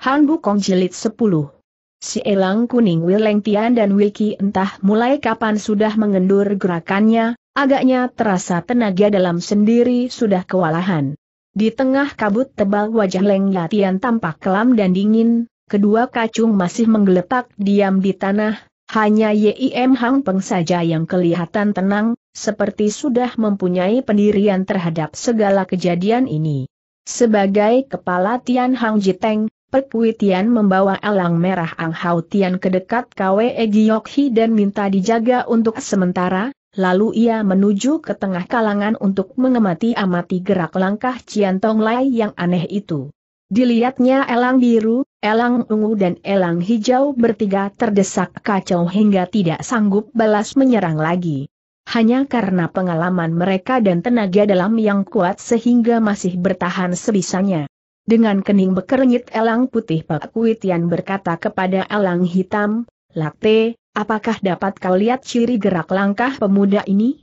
Han Bukong Jilid 10 Si Elang Kuning Wileng Tian dan Wiki entah mulai kapan sudah mengendur gerakannya, agaknya terasa tenaga dalam sendiri sudah kewalahan. Di tengah kabut tebal wajah Leng Latian tampak kelam dan dingin, kedua kacung masih menggeletak diam di tanah, hanya Yim Hang Peng saja yang kelihatan tenang, seperti sudah mempunyai pendirian terhadap segala kejadian ini. Sebagai kepala Tian Hang Jiteng, Perkuitian membawa elang merah Ang Hao Tian ke dekat Kwe e Hi dan minta dijaga untuk sementara, lalu ia menuju ke tengah kalangan untuk mengemati-amati gerak langkah Cian Tong Lai yang aneh itu. Dilihatnya elang biru, elang ungu dan elang hijau bertiga terdesak kacau hingga tidak sanggup balas menyerang lagi. Hanya karena pengalaman mereka dan tenaga dalam yang kuat sehingga masih bertahan sebisanya. Dengan kening bekerengit Elang Putih Pak Kuitian berkata kepada Elang Hitam, Lakte, apakah dapat kau lihat ciri gerak langkah pemuda ini?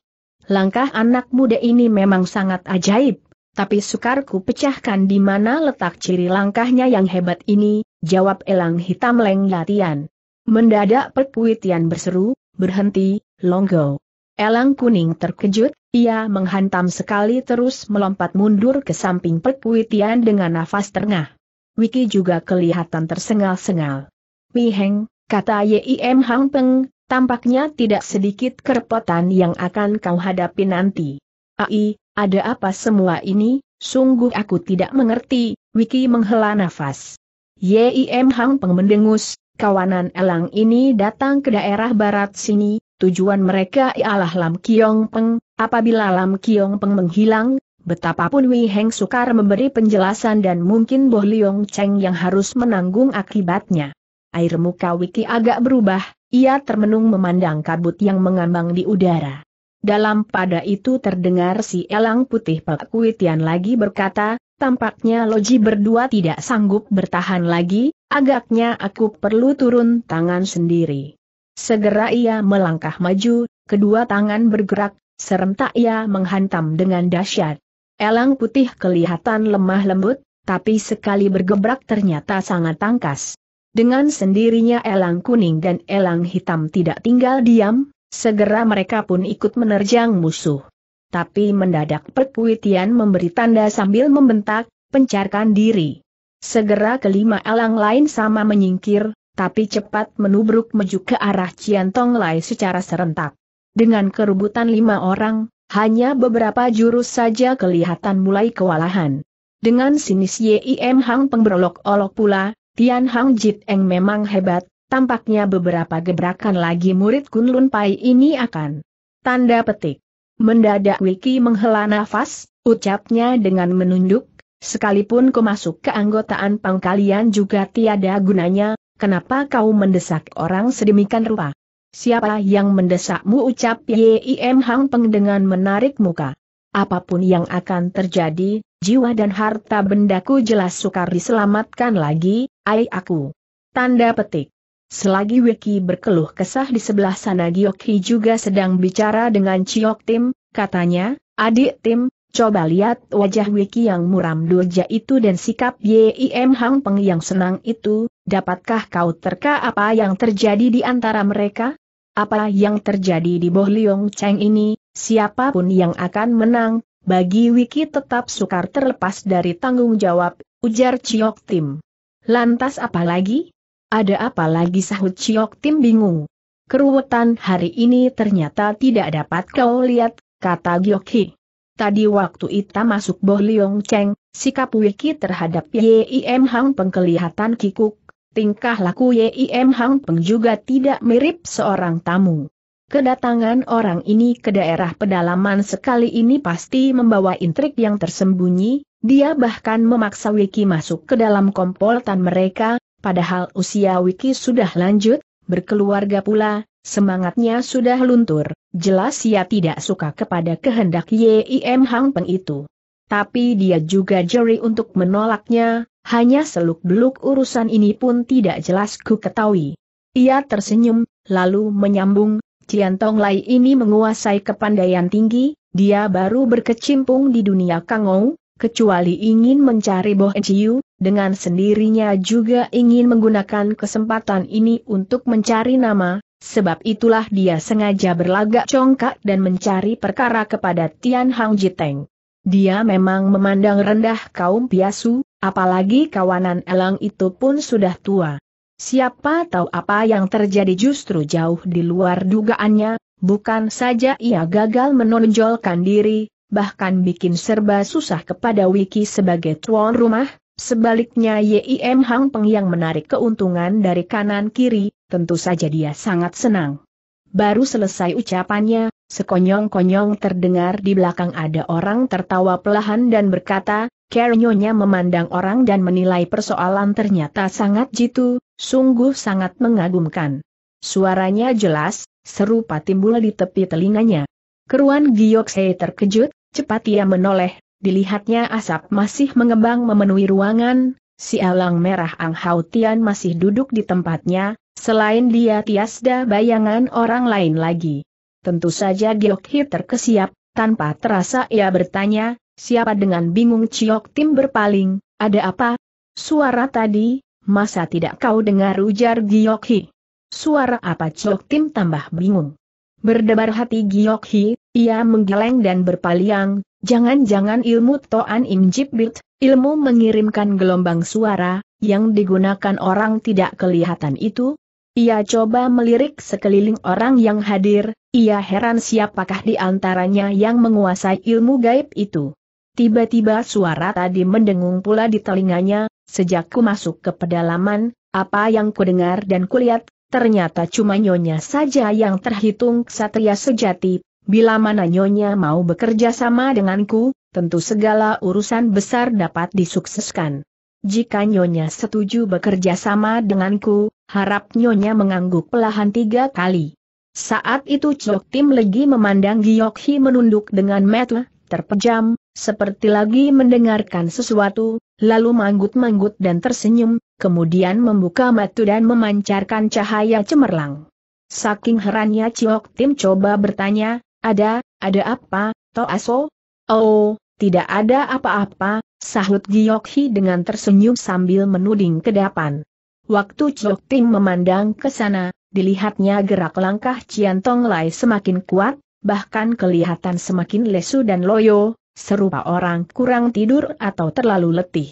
Langkah anak muda ini memang sangat ajaib, tapi sukar ku pecahkan di mana letak ciri langkahnya yang hebat ini, jawab Elang Hitam Leng Latian. Mendadak Pekuitian berseru, berhenti, Longgo. Elang kuning terkejut, ia menghantam sekali terus melompat mundur ke samping perkuitian dengan nafas terengah. Wiki juga kelihatan tersengal-sengal. Heng, kata Yim Hang Peng, tampaknya tidak sedikit kerepotan yang akan kau hadapi nanti. Ai, ada apa semua ini, sungguh aku tidak mengerti, Wiki menghela nafas. Yim Hang Peng mendengus, kawanan elang ini datang ke daerah barat sini, tujuan mereka ialah Lam Kiong Peng, apabila Lam Kiong Peng menghilang, betapapun Wei Heng sukar memberi penjelasan dan mungkin Boh Liong Cheng yang harus menanggung akibatnya. Air muka Wiki agak berubah, ia termenung memandang kabut yang mengambang di udara. Dalam pada itu terdengar si elang putih Kui Kuitian lagi berkata, tampaknya Loji berdua tidak sanggup bertahan lagi, agaknya aku perlu turun tangan sendiri. Segera ia melangkah maju, kedua tangan bergerak, serentak ia menghantam dengan dahsyat. Elang putih kelihatan lemah lembut, tapi sekali bergebrak ternyata sangat tangkas. Dengan sendirinya elang kuning dan elang hitam tidak tinggal diam, segera mereka pun ikut menerjang musuh. Tapi mendadak perkuitian memberi tanda sambil membentak, pencarkan diri. Segera kelima elang lain sama menyingkir, tapi cepat menubruk menuju ke arah Cian Tong Lai secara serentak. Dengan kerubutan lima orang, hanya beberapa jurus saja kelihatan mulai kewalahan. Dengan sinis Yim Hang pengberolok olok pula, Tian Hang Jit Eng memang hebat, tampaknya beberapa gebrakan lagi murid Kunlun Pai ini akan. Tanda petik. Mendadak Wiki menghela nafas, ucapnya dengan menunduk, sekalipun kemasuk keanggotaan pangkalian juga tiada gunanya, Kenapa kau mendesak orang sedemikian rupa? Siapa yang mendesakmu ucap Yim Hang Peng dengan menarik muka. Apapun yang akan terjadi, jiwa dan harta bendaku jelas sukar diselamatkan lagi, ai aku. Tanda petik. Selagi Wiki berkeluh kesah di sebelah sana Giokhi juga sedang bicara dengan Ciok Tim, katanya, adik Tim, Coba lihat wajah Wiki yang muram doja itu dan sikap Yim Hang Peng yang senang itu, dapatkah kau terka apa yang terjadi di antara mereka? Apa yang terjadi di Boh Liong Cheng ini, siapapun yang akan menang, bagi Wiki tetap sukar terlepas dari tanggung jawab, ujar Chiok Tim. Lantas apa lagi? Ada apa lagi sahut Chiok Tim bingung. Keruwetan hari ini ternyata tidak dapat kau lihat, kata Giok Tadi waktu Ita masuk Boh Liong Cheng, sikap Wiki terhadap Yim Hang Peng kelihatan kikuk, tingkah laku Yim Hang Peng juga tidak mirip seorang tamu. Kedatangan orang ini ke daerah pedalaman sekali ini pasti membawa intrik yang tersembunyi, dia bahkan memaksa Wiki masuk ke dalam komplotan mereka, padahal usia Wiki sudah lanjut, berkeluarga pula, semangatnya sudah luntur. Jelas ia tidak suka kepada kehendak Yim Hang Peng itu. Tapi dia juga jeri untuk menolaknya, hanya seluk-beluk urusan ini pun tidak jelas ku ketahui. Ia tersenyum, lalu menyambung, Cian Tong Lai ini menguasai kepandaian tinggi, dia baru berkecimpung di dunia Kangou, kecuali ingin mencari Boh Enciu, dengan sendirinya juga ingin menggunakan kesempatan ini untuk mencari nama, Sebab itulah dia sengaja berlagak congkak dan mencari perkara kepada Tian Hang Jiteng. Dia memang memandang rendah kaum piasu, apalagi kawanan elang itu pun sudah tua. Siapa tahu apa yang terjadi justru jauh di luar dugaannya, bukan saja ia gagal menonjolkan diri, bahkan bikin serba susah kepada Wiki sebagai tuan rumah, sebaliknya Yim Hang Peng yang menarik keuntungan dari kanan kiri, tentu saja dia sangat senang. Baru selesai ucapannya, sekonyong-konyong terdengar di belakang ada orang tertawa pelahan dan berkata, Kernyonya memandang orang dan menilai persoalan ternyata sangat jitu, sungguh sangat mengagumkan. Suaranya jelas, serupa timbul di tepi telinganya. Keruan Giokse terkejut, cepat ia menoleh, dilihatnya asap masih mengembang memenuhi ruangan, si alang merah Ang Hao Tian masih duduk di tempatnya, Selain dia tiasda bayangan orang lain lagi. Tentu saja Giok Hit terkesiap, tanpa terasa ia bertanya, siapa dengan bingung Ciok Tim berpaling, ada apa? Suara tadi, masa tidak kau dengar ujar Giok Hit? Suara apa Ciok Tim tambah bingung. Berdebar hati Giok Hit, ia menggeleng dan berpaling. jangan-jangan ilmu Toan Im Jibit, ilmu mengirimkan gelombang suara, yang digunakan orang tidak kelihatan itu, ia coba melirik sekeliling orang yang hadir, ia heran siapakah di antaranya yang menguasai ilmu gaib itu. Tiba-tiba suara tadi mendengung pula di telinganya, sejak ku masuk ke pedalaman, apa yang kudengar dan kulihat, ternyata cuma nyonya saja yang terhitung ksatria sejati, bila mana nyonya mau bekerja sama denganku, tentu segala urusan besar dapat disukseskan. Jika nyonya setuju bekerja sama denganku, harap Nyonya mengangguk pelahan tiga kali. Saat itu Chok Tim Legi memandang Giok Hi menunduk dengan mata, terpejam, seperti lagi mendengarkan sesuatu, lalu manggut-manggut dan tersenyum, kemudian membuka mata dan memancarkan cahaya cemerlang. Saking herannya Chok Tim coba bertanya, ada, ada apa, Toaso? Oh, tidak ada apa-apa, sahut Giok Hi dengan tersenyum sambil menuding ke depan. Waktu Chok Tim memandang ke sana, dilihatnya gerak langkah Cian Tong Lai semakin kuat, bahkan kelihatan semakin lesu dan loyo, serupa orang kurang tidur atau terlalu letih.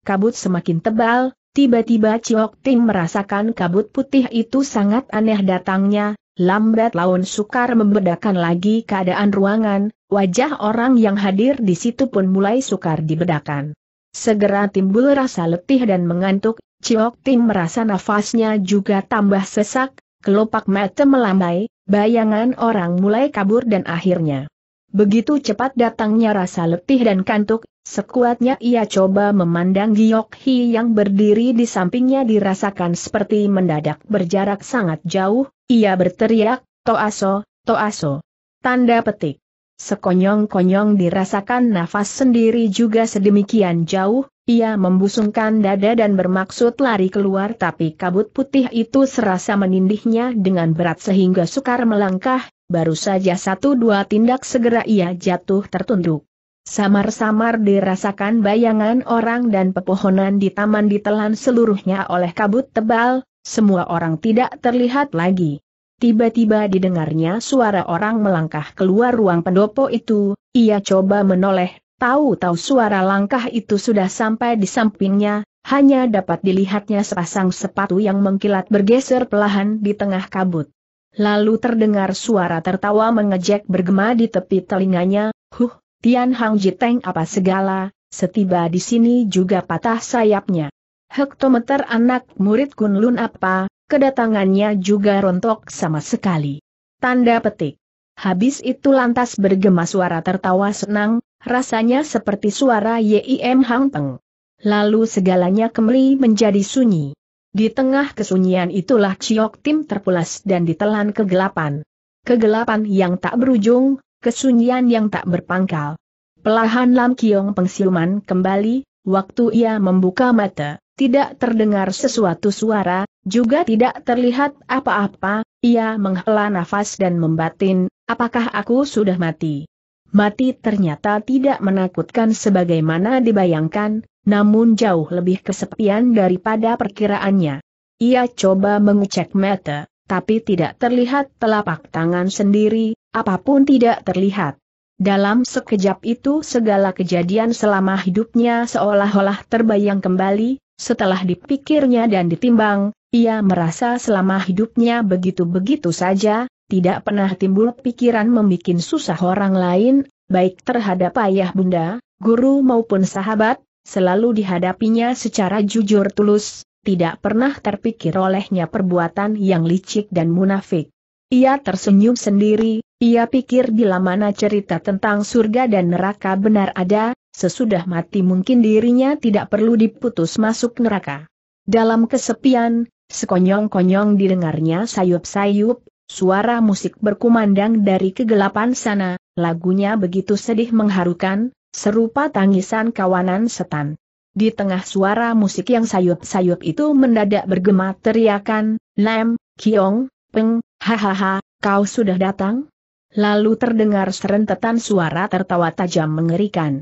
Kabut semakin tebal, tiba-tiba Chok Tim merasakan kabut putih itu sangat aneh datangnya, lambat laun sukar membedakan lagi keadaan ruangan, wajah orang yang hadir di situ pun mulai sukar dibedakan. Segera timbul rasa letih dan mengantuk, Ciok Tim merasa nafasnya juga tambah sesak, kelopak mata melambai, bayangan orang mulai kabur dan akhirnya. Begitu cepat datangnya rasa letih dan kantuk, sekuatnya ia coba memandang Giok Hi yang berdiri di sampingnya dirasakan seperti mendadak berjarak sangat jauh, ia berteriak, Toaso, Toaso. Tanda petik. Sekonyong-konyong dirasakan nafas sendiri juga sedemikian jauh, ia membusungkan dada dan bermaksud lari keluar tapi kabut putih itu serasa menindihnya dengan berat sehingga sukar melangkah, baru saja satu dua tindak segera ia jatuh tertunduk. Samar-samar dirasakan bayangan orang dan pepohonan di taman ditelan seluruhnya oleh kabut tebal, semua orang tidak terlihat lagi. Tiba-tiba didengarnya suara orang melangkah keluar ruang pendopo itu, ia coba menoleh, Tahu-tahu suara langkah itu sudah sampai di sampingnya, hanya dapat dilihatnya sepasang sepatu yang mengkilat bergeser perlahan di tengah kabut. Lalu terdengar suara tertawa mengejek bergema di tepi telinganya, huh, Tian Hang Jiteng apa segala, setiba di sini juga patah sayapnya. Hektometer anak murid Kunlun apa, kedatangannya juga rontok sama sekali. Tanda petik. Habis itu lantas bergema suara tertawa senang, rasanya seperti suara Yim Hang Peng. Lalu segalanya kembali menjadi sunyi. Di tengah kesunyian itulah Ciok Tim terpulas dan ditelan kegelapan. Kegelapan yang tak berujung, kesunyian yang tak berpangkal. Pelahan Lam Kiong pengsiuman kembali, waktu ia membuka mata, tidak terdengar sesuatu suara, juga tidak terlihat apa-apa, ia menghela nafas dan membatin, apakah aku sudah mati? mati ternyata tidak menakutkan sebagaimana dibayangkan, namun jauh lebih kesepian daripada perkiraannya. Ia coba mengecek mata, tapi tidak terlihat telapak tangan sendiri, apapun tidak terlihat. Dalam sekejap itu segala kejadian selama hidupnya seolah-olah terbayang kembali, setelah dipikirnya dan ditimbang, ia merasa selama hidupnya begitu-begitu saja, tidak pernah timbul pikiran membuat susah orang lain, baik terhadap ayah bunda, guru maupun sahabat, selalu dihadapinya secara jujur tulus, tidak pernah terpikir olehnya perbuatan yang licik dan munafik. Ia tersenyum sendiri, ia pikir bila mana cerita tentang surga dan neraka benar ada, sesudah mati mungkin dirinya tidak perlu diputus masuk neraka. Dalam kesepian, sekonyong-konyong didengarnya sayup-sayup, Suara musik berkumandang dari kegelapan sana, lagunya begitu sedih mengharukan, serupa tangisan kawanan setan. Di tengah suara musik yang sayup-sayup itu mendadak bergema teriakan, Lem, Kiong, Peng, hahaha, kau sudah datang? Lalu terdengar serentetan suara tertawa tajam mengerikan.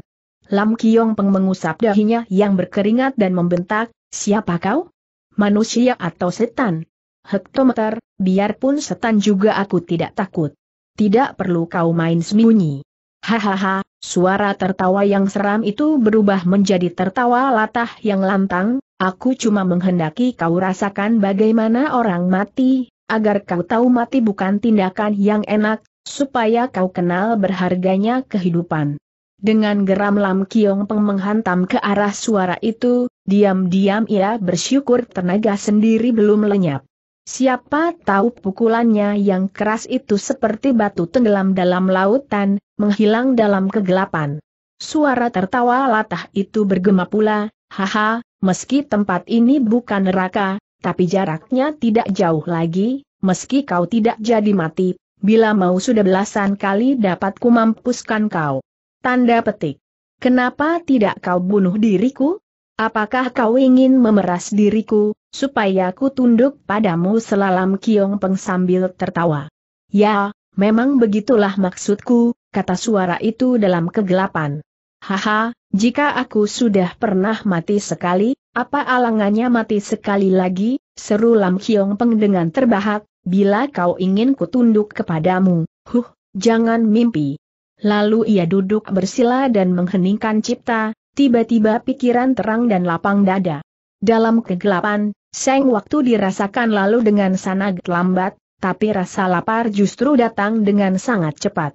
Lam Kiong Peng mengusap dahinya yang berkeringat dan membentak, siapa kau? Manusia atau setan? hektometer, biarpun setan juga aku tidak takut. Tidak perlu kau main sembunyi. Hahaha, suara tertawa yang seram itu berubah menjadi tertawa latah yang lantang, aku cuma menghendaki kau rasakan bagaimana orang mati, agar kau tahu mati bukan tindakan yang enak, supaya kau kenal berharganya kehidupan. Dengan geram Lam Kiong Peng menghantam ke arah suara itu, diam-diam ia bersyukur tenaga sendiri belum lenyap. Siapa tahu pukulannya yang keras itu seperti batu tenggelam dalam lautan, menghilang dalam kegelapan. Suara tertawa latah itu bergema pula, haha, meski tempat ini bukan neraka, tapi jaraknya tidak jauh lagi, meski kau tidak jadi mati, bila mau sudah belasan kali dapat kumampuskan kau. Tanda petik. Kenapa tidak kau bunuh diriku? Apakah kau ingin memeras diriku, supaya ku tunduk padamu selalam Kiong Peng sambil tertawa? Ya, memang begitulah maksudku, kata suara itu dalam kegelapan. Haha, jika aku sudah pernah mati sekali, apa alangannya mati sekali lagi, seru Lam Kiong Peng dengan terbahak, bila kau ingin ku tunduk kepadamu, huh, jangan mimpi. Lalu ia duduk bersila dan mengheningkan cipta, tiba-tiba pikiran terang dan lapang dada. Dalam kegelapan, seng waktu dirasakan lalu dengan sangat lambat, tapi rasa lapar justru datang dengan sangat cepat.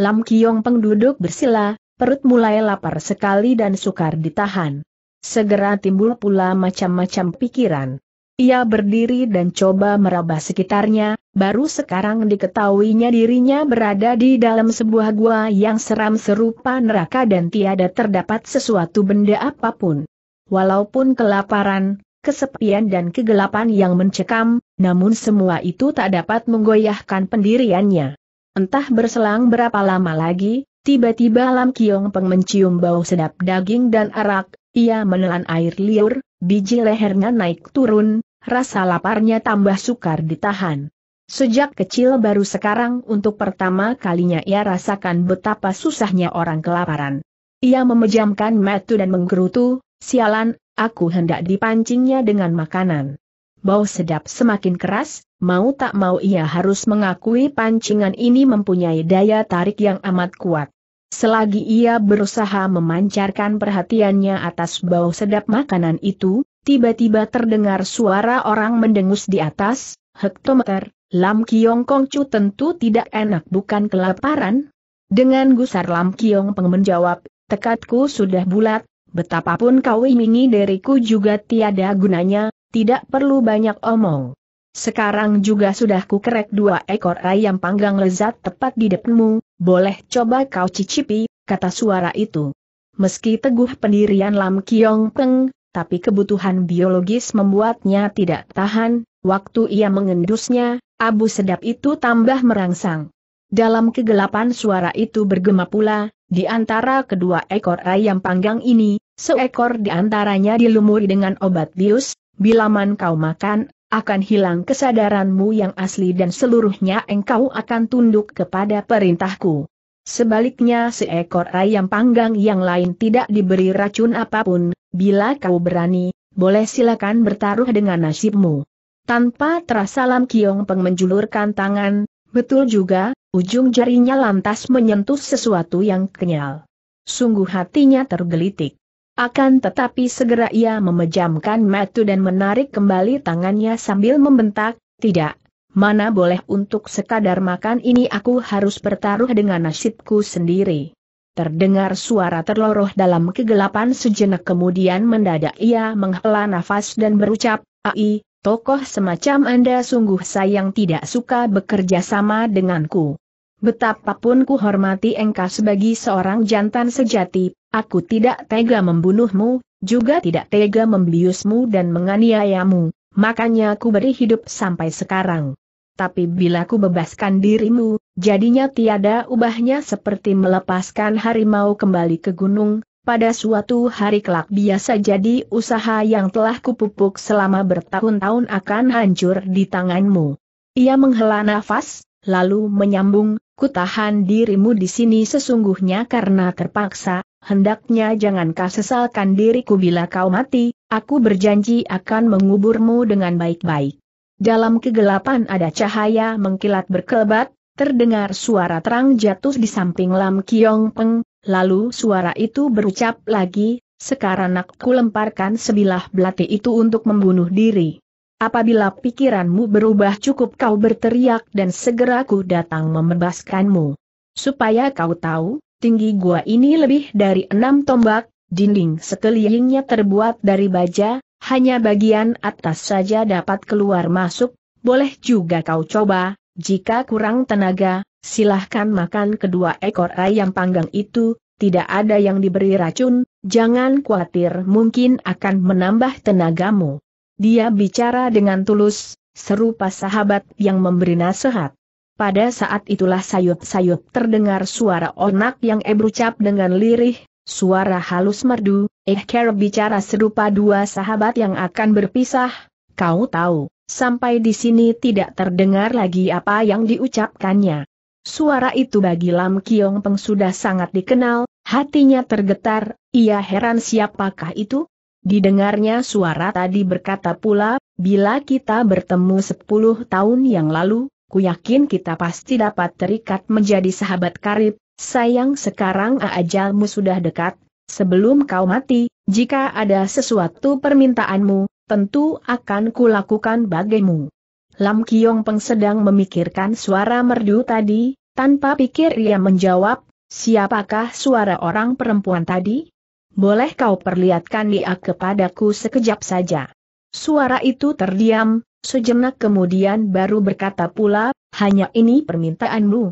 Lam Kiong pengduduk bersila, perut mulai lapar sekali dan sukar ditahan. Segera timbul pula macam-macam pikiran. Ia berdiri dan coba meraba sekitarnya, baru sekarang diketahuinya dirinya berada di dalam sebuah gua yang seram serupa neraka dan tiada terdapat sesuatu benda apapun. Walaupun kelaparan, kesepian dan kegelapan yang mencekam, namun semua itu tak dapat menggoyahkan pendiriannya. Entah berselang berapa lama lagi, tiba-tiba Lam Kiong Peng mencium bau sedap daging dan arak, ia menelan air liur, biji lehernya naik turun, rasa laparnya tambah sukar ditahan. Sejak kecil baru sekarang untuk pertama kalinya ia rasakan betapa susahnya orang kelaparan. Ia memejamkan mata dan menggerutu, sialan, aku hendak dipancingnya dengan makanan. Bau sedap semakin keras, mau tak mau ia harus mengakui pancingan ini mempunyai daya tarik yang amat kuat. Selagi ia berusaha memancarkan perhatiannya atas bau sedap makanan itu, tiba-tiba terdengar suara orang mendengus di atas, hektometer, Lam Kiong Chu tentu tidak enak bukan kelaparan. Dengan gusar Lam Kiong Peng menjawab, tekadku sudah bulat, betapapun kau imingi dariku juga tiada gunanya, tidak perlu banyak omong. Sekarang juga sudah ku kukerek dua ekor ayam panggang lezat tepat di depanmu, boleh coba kau cicipi, kata suara itu. Meski teguh pendirian Lam Kiong Peng, tapi kebutuhan biologis membuatnya tidak tahan, waktu ia mengendusnya, abu sedap itu tambah merangsang. Dalam kegelapan suara itu bergema pula, di antara kedua ekor ayam panggang ini, seekor di antaranya dilumuri dengan obat bius, bila kau makan, akan hilang kesadaranmu yang asli dan seluruhnya engkau akan tunduk kepada perintahku. Sebaliknya seekor ayam panggang yang lain tidak diberi racun apapun, bila kau berani, boleh silakan bertaruh dengan nasibmu. Tanpa terasa Lam Kiong Peng menjulurkan tangan, betul juga, ujung jarinya lantas menyentuh sesuatu yang kenyal. Sungguh hatinya tergelitik. Akan tetapi segera ia memejamkan mata dan menarik kembali tangannya sambil membentak, tidak, mana boleh untuk sekadar makan ini aku harus bertaruh dengan nasibku sendiri. Terdengar suara terloroh dalam kegelapan sejenak kemudian mendadak ia menghela nafas dan berucap, Ai, tokoh semacam Anda sungguh sayang tidak suka bekerja sama denganku. Betapapun ku hormati engkau sebagai seorang jantan sejati, aku tidak tega membunuhmu, juga tidak tega membiusmu dan menganiayamu makanya ku beri hidup sampai sekarang. Tapi bila ku bebaskan dirimu, jadinya tiada ubahnya seperti melepaskan harimau kembali ke gunung, pada suatu hari kelak biasa jadi usaha yang telah kupupuk selama bertahun-tahun akan hancur di tanganmu. Ia menghela nafas, lalu menyambung, ku tahan dirimu di sini sesungguhnya karena terpaksa, hendaknya jangan kau sesalkan diriku bila kau mati, aku berjanji akan menguburmu dengan baik-baik. Dalam kegelapan ada cahaya mengkilat berkelebat, terdengar suara terang jatuh di samping Lam Kiong Peng, lalu suara itu berucap lagi, sekarang aku lemparkan sebilah belati itu untuk membunuh diri. Apabila pikiranmu berubah cukup kau berteriak dan segera ku datang membebaskanmu. Supaya kau tahu, Tinggi gua ini lebih dari enam tombak, dinding sekelilingnya terbuat dari baja, hanya bagian atas saja dapat keluar masuk, boleh juga kau coba, jika kurang tenaga, silahkan makan kedua ekor ayam panggang itu, tidak ada yang diberi racun, jangan khawatir mungkin akan menambah tenagamu. Dia bicara dengan tulus, serupa sahabat yang memberi nasihat. Pada saat itulah sayup-sayup terdengar suara onak yang berucap dengan lirih, suara halus merdu, Eh Iker bicara serupa dua sahabat yang akan berpisah, kau tahu, sampai di sini tidak terdengar lagi apa yang diucapkannya. Suara itu bagi Lam Kiong Peng sudah sangat dikenal, hatinya tergetar, ia heran siapakah itu? Didengarnya suara tadi berkata pula, bila kita bertemu sepuluh tahun yang lalu, Ku yakin kita pasti dapat terikat menjadi sahabat karib, sayang sekarang ajalmu sudah dekat, sebelum kau mati, jika ada sesuatu permintaanmu, tentu akan kulakukan bagimu. Lam Kiong Peng sedang memikirkan suara merdu tadi, tanpa pikir ia menjawab, siapakah suara orang perempuan tadi? Boleh kau perlihatkan dia kepadaku sekejap saja. Suara itu terdiam, Sejenak kemudian baru berkata pula, hanya ini permintaanmu.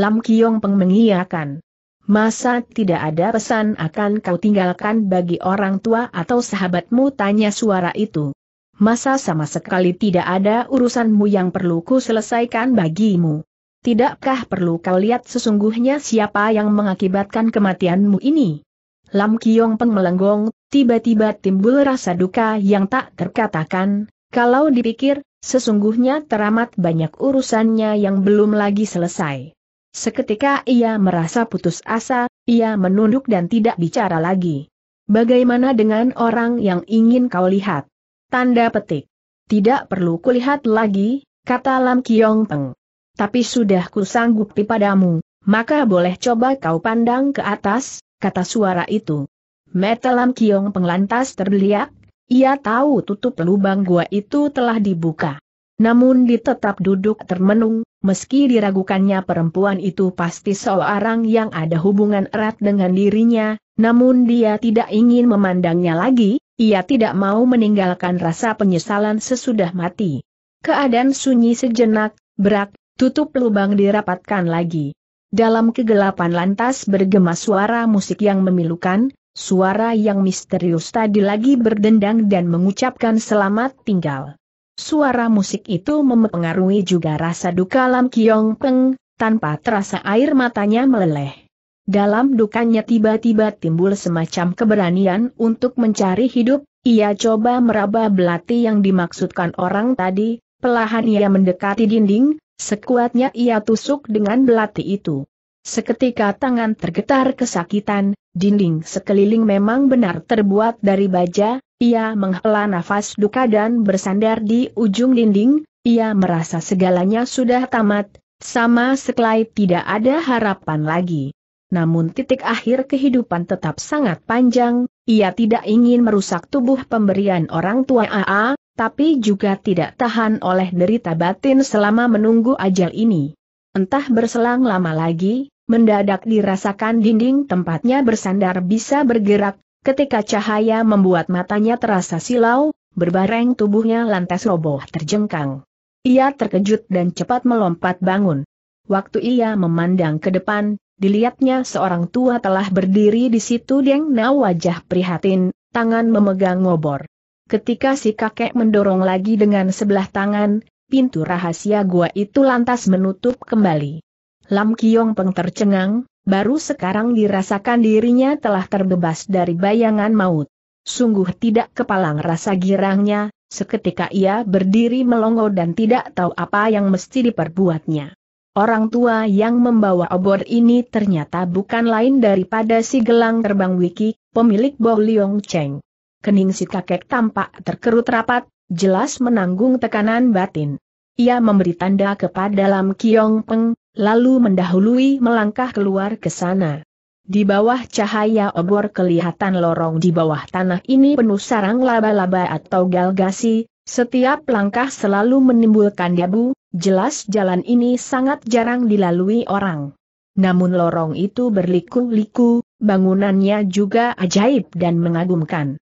Lam Kiong Peng mengiyakan. Masa tidak ada pesan akan kau tinggalkan bagi orang tua atau sahabatmu tanya suara itu. Masa sama sekali tidak ada urusanmu yang perlu ku selesaikan bagimu. Tidakkah perlu kau lihat sesungguhnya siapa yang mengakibatkan kematianmu ini? Lam Kiong Peng melenggong, tiba-tiba timbul rasa duka yang tak terkatakan, kalau dipikir, sesungguhnya teramat banyak urusannya yang belum lagi selesai. Seketika ia merasa putus asa, ia menunduk dan tidak bicara lagi. Bagaimana dengan orang yang ingin kau lihat? Tanda petik. Tidak perlu kulihat lagi, kata Lam Kiong Peng. Tapi sudah kusanggupi padamu, maka boleh coba kau pandang ke atas, kata suara itu. Mata Lam Kiong Peng lantas terbeliak, ia tahu tutup lubang gua itu telah dibuka. Namun ditetap duduk termenung, meski diragukannya perempuan itu pasti seorang yang ada hubungan erat dengan dirinya, namun dia tidak ingin memandangnya lagi, ia tidak mau meninggalkan rasa penyesalan sesudah mati. Keadaan sunyi sejenak, berak, tutup lubang dirapatkan lagi. Dalam kegelapan lantas bergema suara musik yang memilukan, Suara yang misterius tadi lagi berdendang dan mengucapkan selamat tinggal. Suara musik itu mempengaruhi juga rasa duka Lam Kiong Peng, tanpa terasa air matanya meleleh. Dalam dukanya tiba-tiba timbul semacam keberanian untuk mencari hidup, ia coba meraba belati yang dimaksudkan orang tadi, pelahan ia mendekati dinding, sekuatnya ia tusuk dengan belati itu. Seketika tangan tergetar kesakitan, Dinding sekeliling memang benar terbuat dari baja, ia menghela nafas duka dan bersandar di ujung dinding, ia merasa segalanya sudah tamat, sama sekali tidak ada harapan lagi. Namun titik akhir kehidupan tetap sangat panjang, ia tidak ingin merusak tubuh pemberian orang tua AA, tapi juga tidak tahan oleh derita batin selama menunggu ajal ini. Entah berselang lama lagi, mendadak dirasakan dinding tempatnya bersandar bisa bergerak, ketika cahaya membuat matanya terasa silau, berbareng tubuhnya lantas roboh terjengkang. Ia terkejut dan cepat melompat bangun. Waktu ia memandang ke depan, dilihatnya seorang tua telah berdiri di situ yang Na wajah prihatin, tangan memegang ngobor. Ketika si kakek mendorong lagi dengan sebelah tangan, pintu rahasia gua itu lantas menutup kembali. Lam Kiong Peng tercengang, baru sekarang dirasakan dirinya telah terbebas dari bayangan maut. Sungguh tidak kepalang rasa girangnya, seketika ia berdiri melongo dan tidak tahu apa yang mesti diperbuatnya. Orang tua yang membawa obor ini ternyata bukan lain daripada si gelang terbang Wiki, pemilik Bo Liong Cheng. Kening si kakek tampak terkerut rapat, jelas menanggung tekanan batin. Ia memberi tanda kepada Lam Kiong Peng, lalu mendahului melangkah keluar ke sana. Di bawah cahaya obor kelihatan lorong di bawah tanah ini penuh sarang laba-laba atau galgasi, setiap langkah selalu menimbulkan debu, jelas jalan ini sangat jarang dilalui orang. Namun lorong itu berliku-liku, bangunannya juga ajaib dan mengagumkan.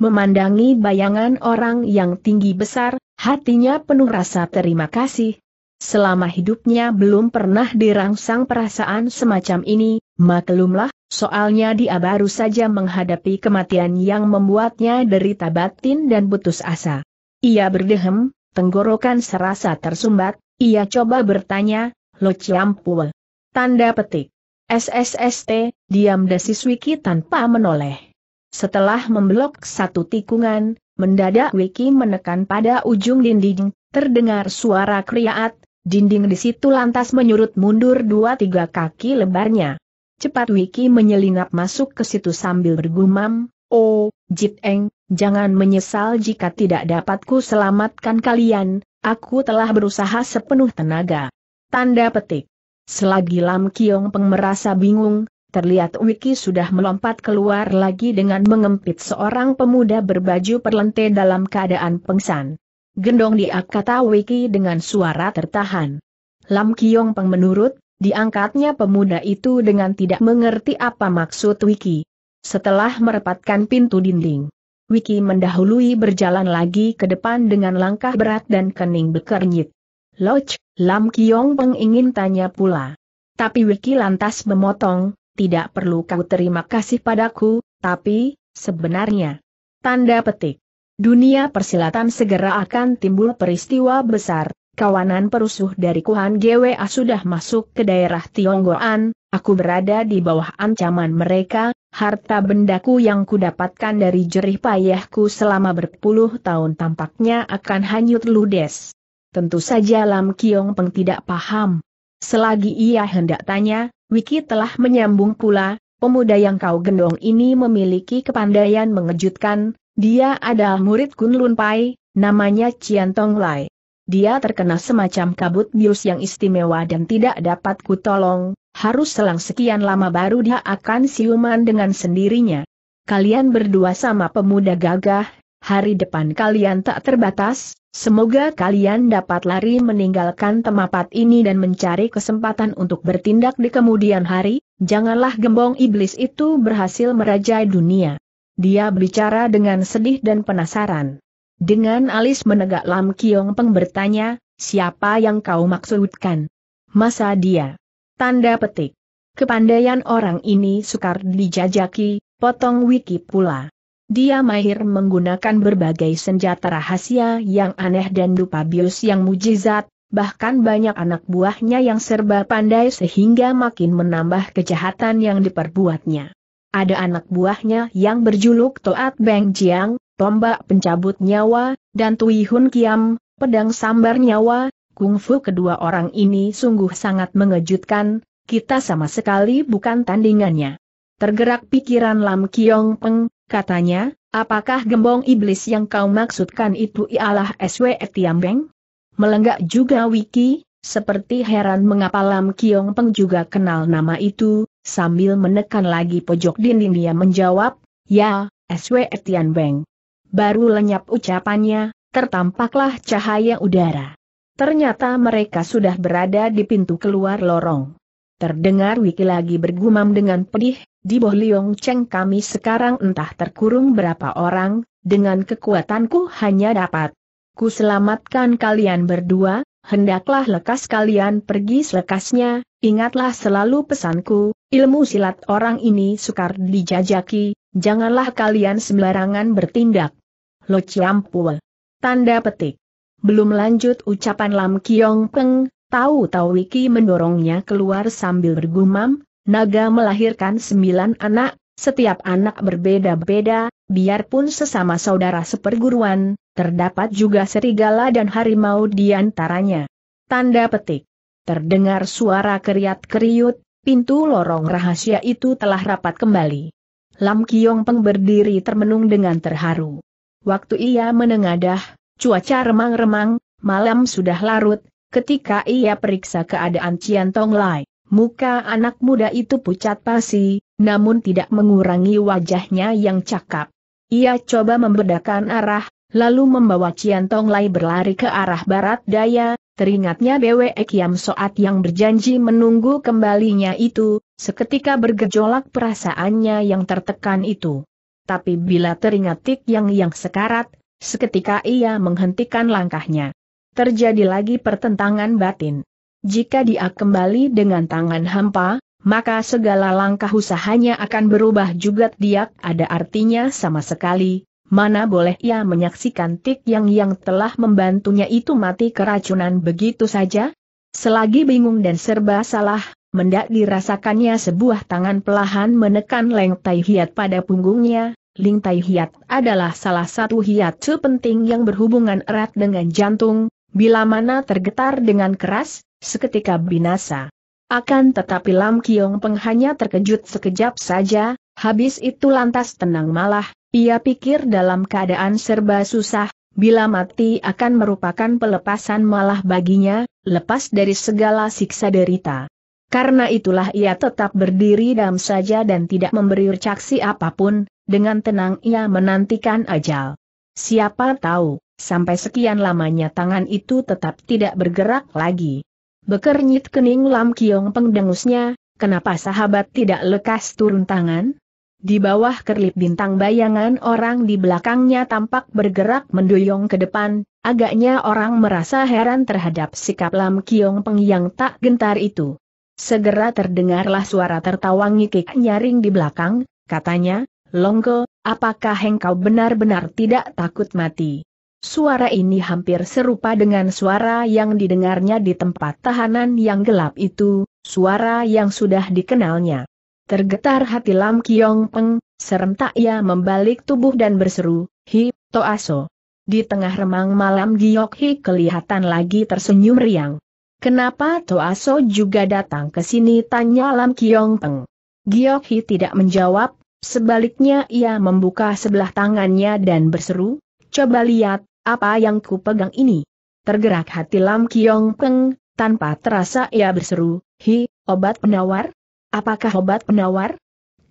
Memandangi bayangan orang yang tinggi besar, hatinya penuh rasa terima kasih, Selama hidupnya belum pernah dirangsang perasaan semacam ini, maklumlah, soalnya dia baru saja menghadapi kematian yang membuatnya derita batin dan putus asa. Ia berdehem, tenggorokan serasa tersumbat, ia coba bertanya, Lo Ciampue. Tanda petik. SSST, diam Desis Wiki tanpa menoleh. Setelah memblok satu tikungan, mendadak Wiki menekan pada ujung dinding, terdengar suara kriaat, Dinding di situ lantas menyurut mundur dua tiga kaki lebarnya. Cepat Wiki menyelinap masuk ke situ sambil bergumam, Oh, Jit Eng, jangan menyesal jika tidak dapatku selamatkan kalian, aku telah berusaha sepenuh tenaga. Tanda petik. Selagi Lam Kiong Peng merasa bingung, terlihat Wiki sudah melompat keluar lagi dengan mengempit seorang pemuda berbaju perlente dalam keadaan pengsan. Gendong dia kata Wiki dengan suara tertahan. Lam Kiong Peng menurut, diangkatnya pemuda itu dengan tidak mengerti apa maksud Wiki. Setelah merepatkan pintu dinding, Wiki mendahului berjalan lagi ke depan dengan langkah berat dan kening bekernyit. Loch, Lam Kiong Peng ingin tanya pula. Tapi Wiki lantas memotong, tidak perlu kau terima kasih padaku, tapi, sebenarnya. Tanda petik. Dunia persilatan segera akan timbul peristiwa besar, kawanan perusuh dari Kuhan GWA sudah masuk ke daerah Tionggoan, aku berada di bawah ancaman mereka, harta bendaku yang kudapatkan dari jerih payahku selama berpuluh tahun tampaknya akan hanyut ludes. Tentu saja Lam Kiong Peng tidak paham. Selagi ia hendak tanya, Wiki telah menyambung pula, pemuda yang kau gendong ini memiliki kepandaian mengejutkan, dia adalah murid Kunlun Pai, namanya Cian Tong Lai. Dia terkena semacam kabut bius yang istimewa dan tidak dapat kutolong, harus selang sekian lama baru dia akan siuman dengan sendirinya. Kalian berdua sama pemuda gagah, hari depan kalian tak terbatas, semoga kalian dapat lari meninggalkan tempat ini dan mencari kesempatan untuk bertindak di kemudian hari, janganlah gembong iblis itu berhasil merajai dunia. Dia berbicara dengan sedih dan penasaran. Dengan alis menegak Lam Kiong Peng bertanya, siapa yang kau maksudkan? Masa dia? Tanda petik. Kepandaian orang ini sukar dijajaki, potong wiki pula. Dia mahir menggunakan berbagai senjata rahasia yang aneh dan dupa bius yang mujizat, bahkan banyak anak buahnya yang serba pandai sehingga makin menambah kejahatan yang diperbuatnya ada anak buahnya yang berjuluk Toat Beng Jiang, tombak pencabut nyawa, dan Tui Hun Kiam, pedang sambar nyawa, kungfu kedua orang ini sungguh sangat mengejutkan, kita sama sekali bukan tandingannya. Tergerak pikiran Lam Kiong Peng, katanya, apakah gembong iblis yang kau maksudkan itu ialah Tiam Tiambeng? Melenggak juga Wiki, seperti heran mengapa Lam Kiong Peng juga kenal nama itu, sambil menekan lagi pojok dinding dia menjawab, Ya, SW Tian Beng. Baru lenyap ucapannya, tertampaklah cahaya udara. Ternyata mereka sudah berada di pintu keluar lorong. Terdengar Wiki lagi bergumam dengan pedih, di Boh Liong Cheng kami sekarang entah terkurung berapa orang, dengan kekuatanku hanya dapat. Ku selamatkan kalian berdua, hendaklah lekas kalian pergi selekasnya, ingatlah selalu pesanku, ilmu silat orang ini sukar dijajaki, janganlah kalian sembarangan bertindak. Lo Ciampul. Tanda petik. Belum lanjut ucapan Lam Kiong Peng, tahu-tahu Wiki mendorongnya keluar sambil bergumam, naga melahirkan sembilan anak, setiap anak berbeda-beda, biarpun sesama saudara seperguruan, terdapat juga serigala dan harimau di antaranya. Tanda petik. Terdengar suara keriat-keriut, pintu lorong rahasia itu telah rapat kembali. Lam Kiong Peng berdiri termenung dengan terharu. Waktu ia menengadah, cuaca remang-remang, malam sudah larut, ketika ia periksa keadaan Cian Tong Lai, muka anak muda itu pucat pasi, namun tidak mengurangi wajahnya yang cakap. Ia coba membedakan arah, lalu membawa Cian Tong Lai berlari ke arah barat daya, teringatnya Bwe Kiam Soat yang berjanji menunggu kembalinya itu, seketika bergejolak perasaannya yang tertekan itu. Tapi bila teringat Tik Yang yang sekarat, seketika ia menghentikan langkahnya. Terjadi lagi pertentangan batin. Jika dia kembali dengan tangan hampa, maka segala langkah usahanya akan berubah juga dia ada artinya sama sekali, mana boleh ia menyaksikan Tik Yang yang telah membantunya itu mati keracunan begitu saja? Selagi bingung dan serba salah, mendak dirasakannya sebuah tangan pelahan menekan Leng Tai Hiat pada punggungnya, Ling Tai Hiat adalah salah satu hiat penting yang berhubungan erat dengan jantung, bila mana tergetar dengan keras, seketika binasa. Akan tetapi Lam Kiong Peng hanya terkejut sekejap saja, habis itu lantas tenang malah, ia pikir dalam keadaan serba susah, bila mati akan merupakan pelepasan malah baginya, lepas dari segala siksa derita. Karena itulah ia tetap berdiri dalam saja dan tidak memberi reaksi apapun, dengan tenang ia menantikan ajal. Siapa tahu, sampai sekian lamanya tangan itu tetap tidak bergerak lagi. Bekernyit kening Lam Kiong pengdengusnya, kenapa sahabat tidak lekas turun tangan? Di bawah kerlip bintang bayangan orang di belakangnya tampak bergerak mendoyong ke depan, agaknya orang merasa heran terhadap sikap Lam Kiong Peng yang tak gentar itu. Segera terdengarlah suara tertawa ngikik nyaring di belakang, katanya, Longko, apakah engkau benar-benar tidak takut mati? suara ini hampir serupa dengan suara yang didengarnya di tempat tahanan yang gelap itu, suara yang sudah dikenalnya. Tergetar hati Lam Kiong Peng, serentak ia membalik tubuh dan berseru, Hi, Toaso. Di tengah remang malam Giok Hi kelihatan lagi tersenyum riang. Kenapa Toaso juga datang ke sini tanya Lam Kiong Peng. Giok Hi tidak menjawab, sebaliknya ia membuka sebelah tangannya dan berseru, Coba lihat, apa yang ku pegang ini. Tergerak hati Lam Kiong Peng, tanpa terasa ia berseru, Hi, obat penawar? Apakah obat penawar?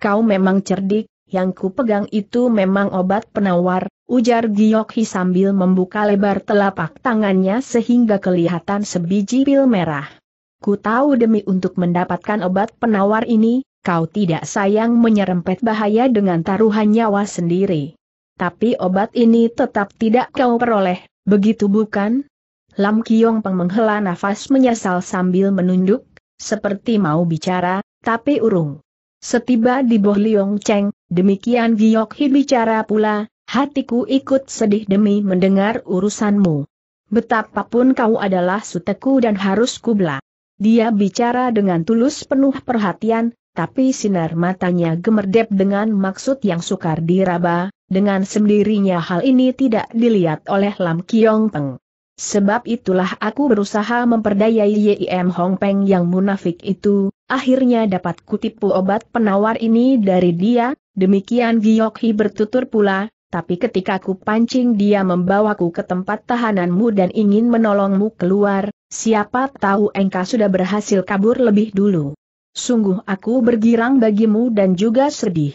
Kau memang cerdik, yang ku pegang itu memang obat penawar, ujar Hi sambil membuka lebar telapak tangannya sehingga kelihatan sebiji pil merah. Ku tahu demi untuk mendapatkan obat penawar ini, kau tidak sayang menyerempet bahaya dengan taruhan nyawa sendiri. Tapi obat ini tetap tidak kau peroleh, begitu bukan? Lam Kiong Peng menghela nafas menyesal sambil menunduk, seperti mau bicara, tapi urung. Setiba di Boh Liong Cheng, demikian Giok Hi bicara pula, hatiku ikut sedih demi mendengar urusanmu. Betapapun kau adalah suteku dan harus kubla. Dia bicara dengan tulus penuh perhatian, tapi sinar matanya gemerdep dengan maksud yang sukar diraba, dengan sendirinya hal ini tidak dilihat oleh Lam Kiong Peng. Sebab itulah aku berusaha memperdayai Yim Hong Peng yang munafik itu, akhirnya dapat kutipu obat penawar ini dari dia, demikian Giok Hi bertutur pula, tapi ketika ku pancing dia membawaku ke tempat tahananmu dan ingin menolongmu keluar, siapa tahu engkau sudah berhasil kabur lebih dulu. Sungguh aku bergirang bagimu dan juga sedih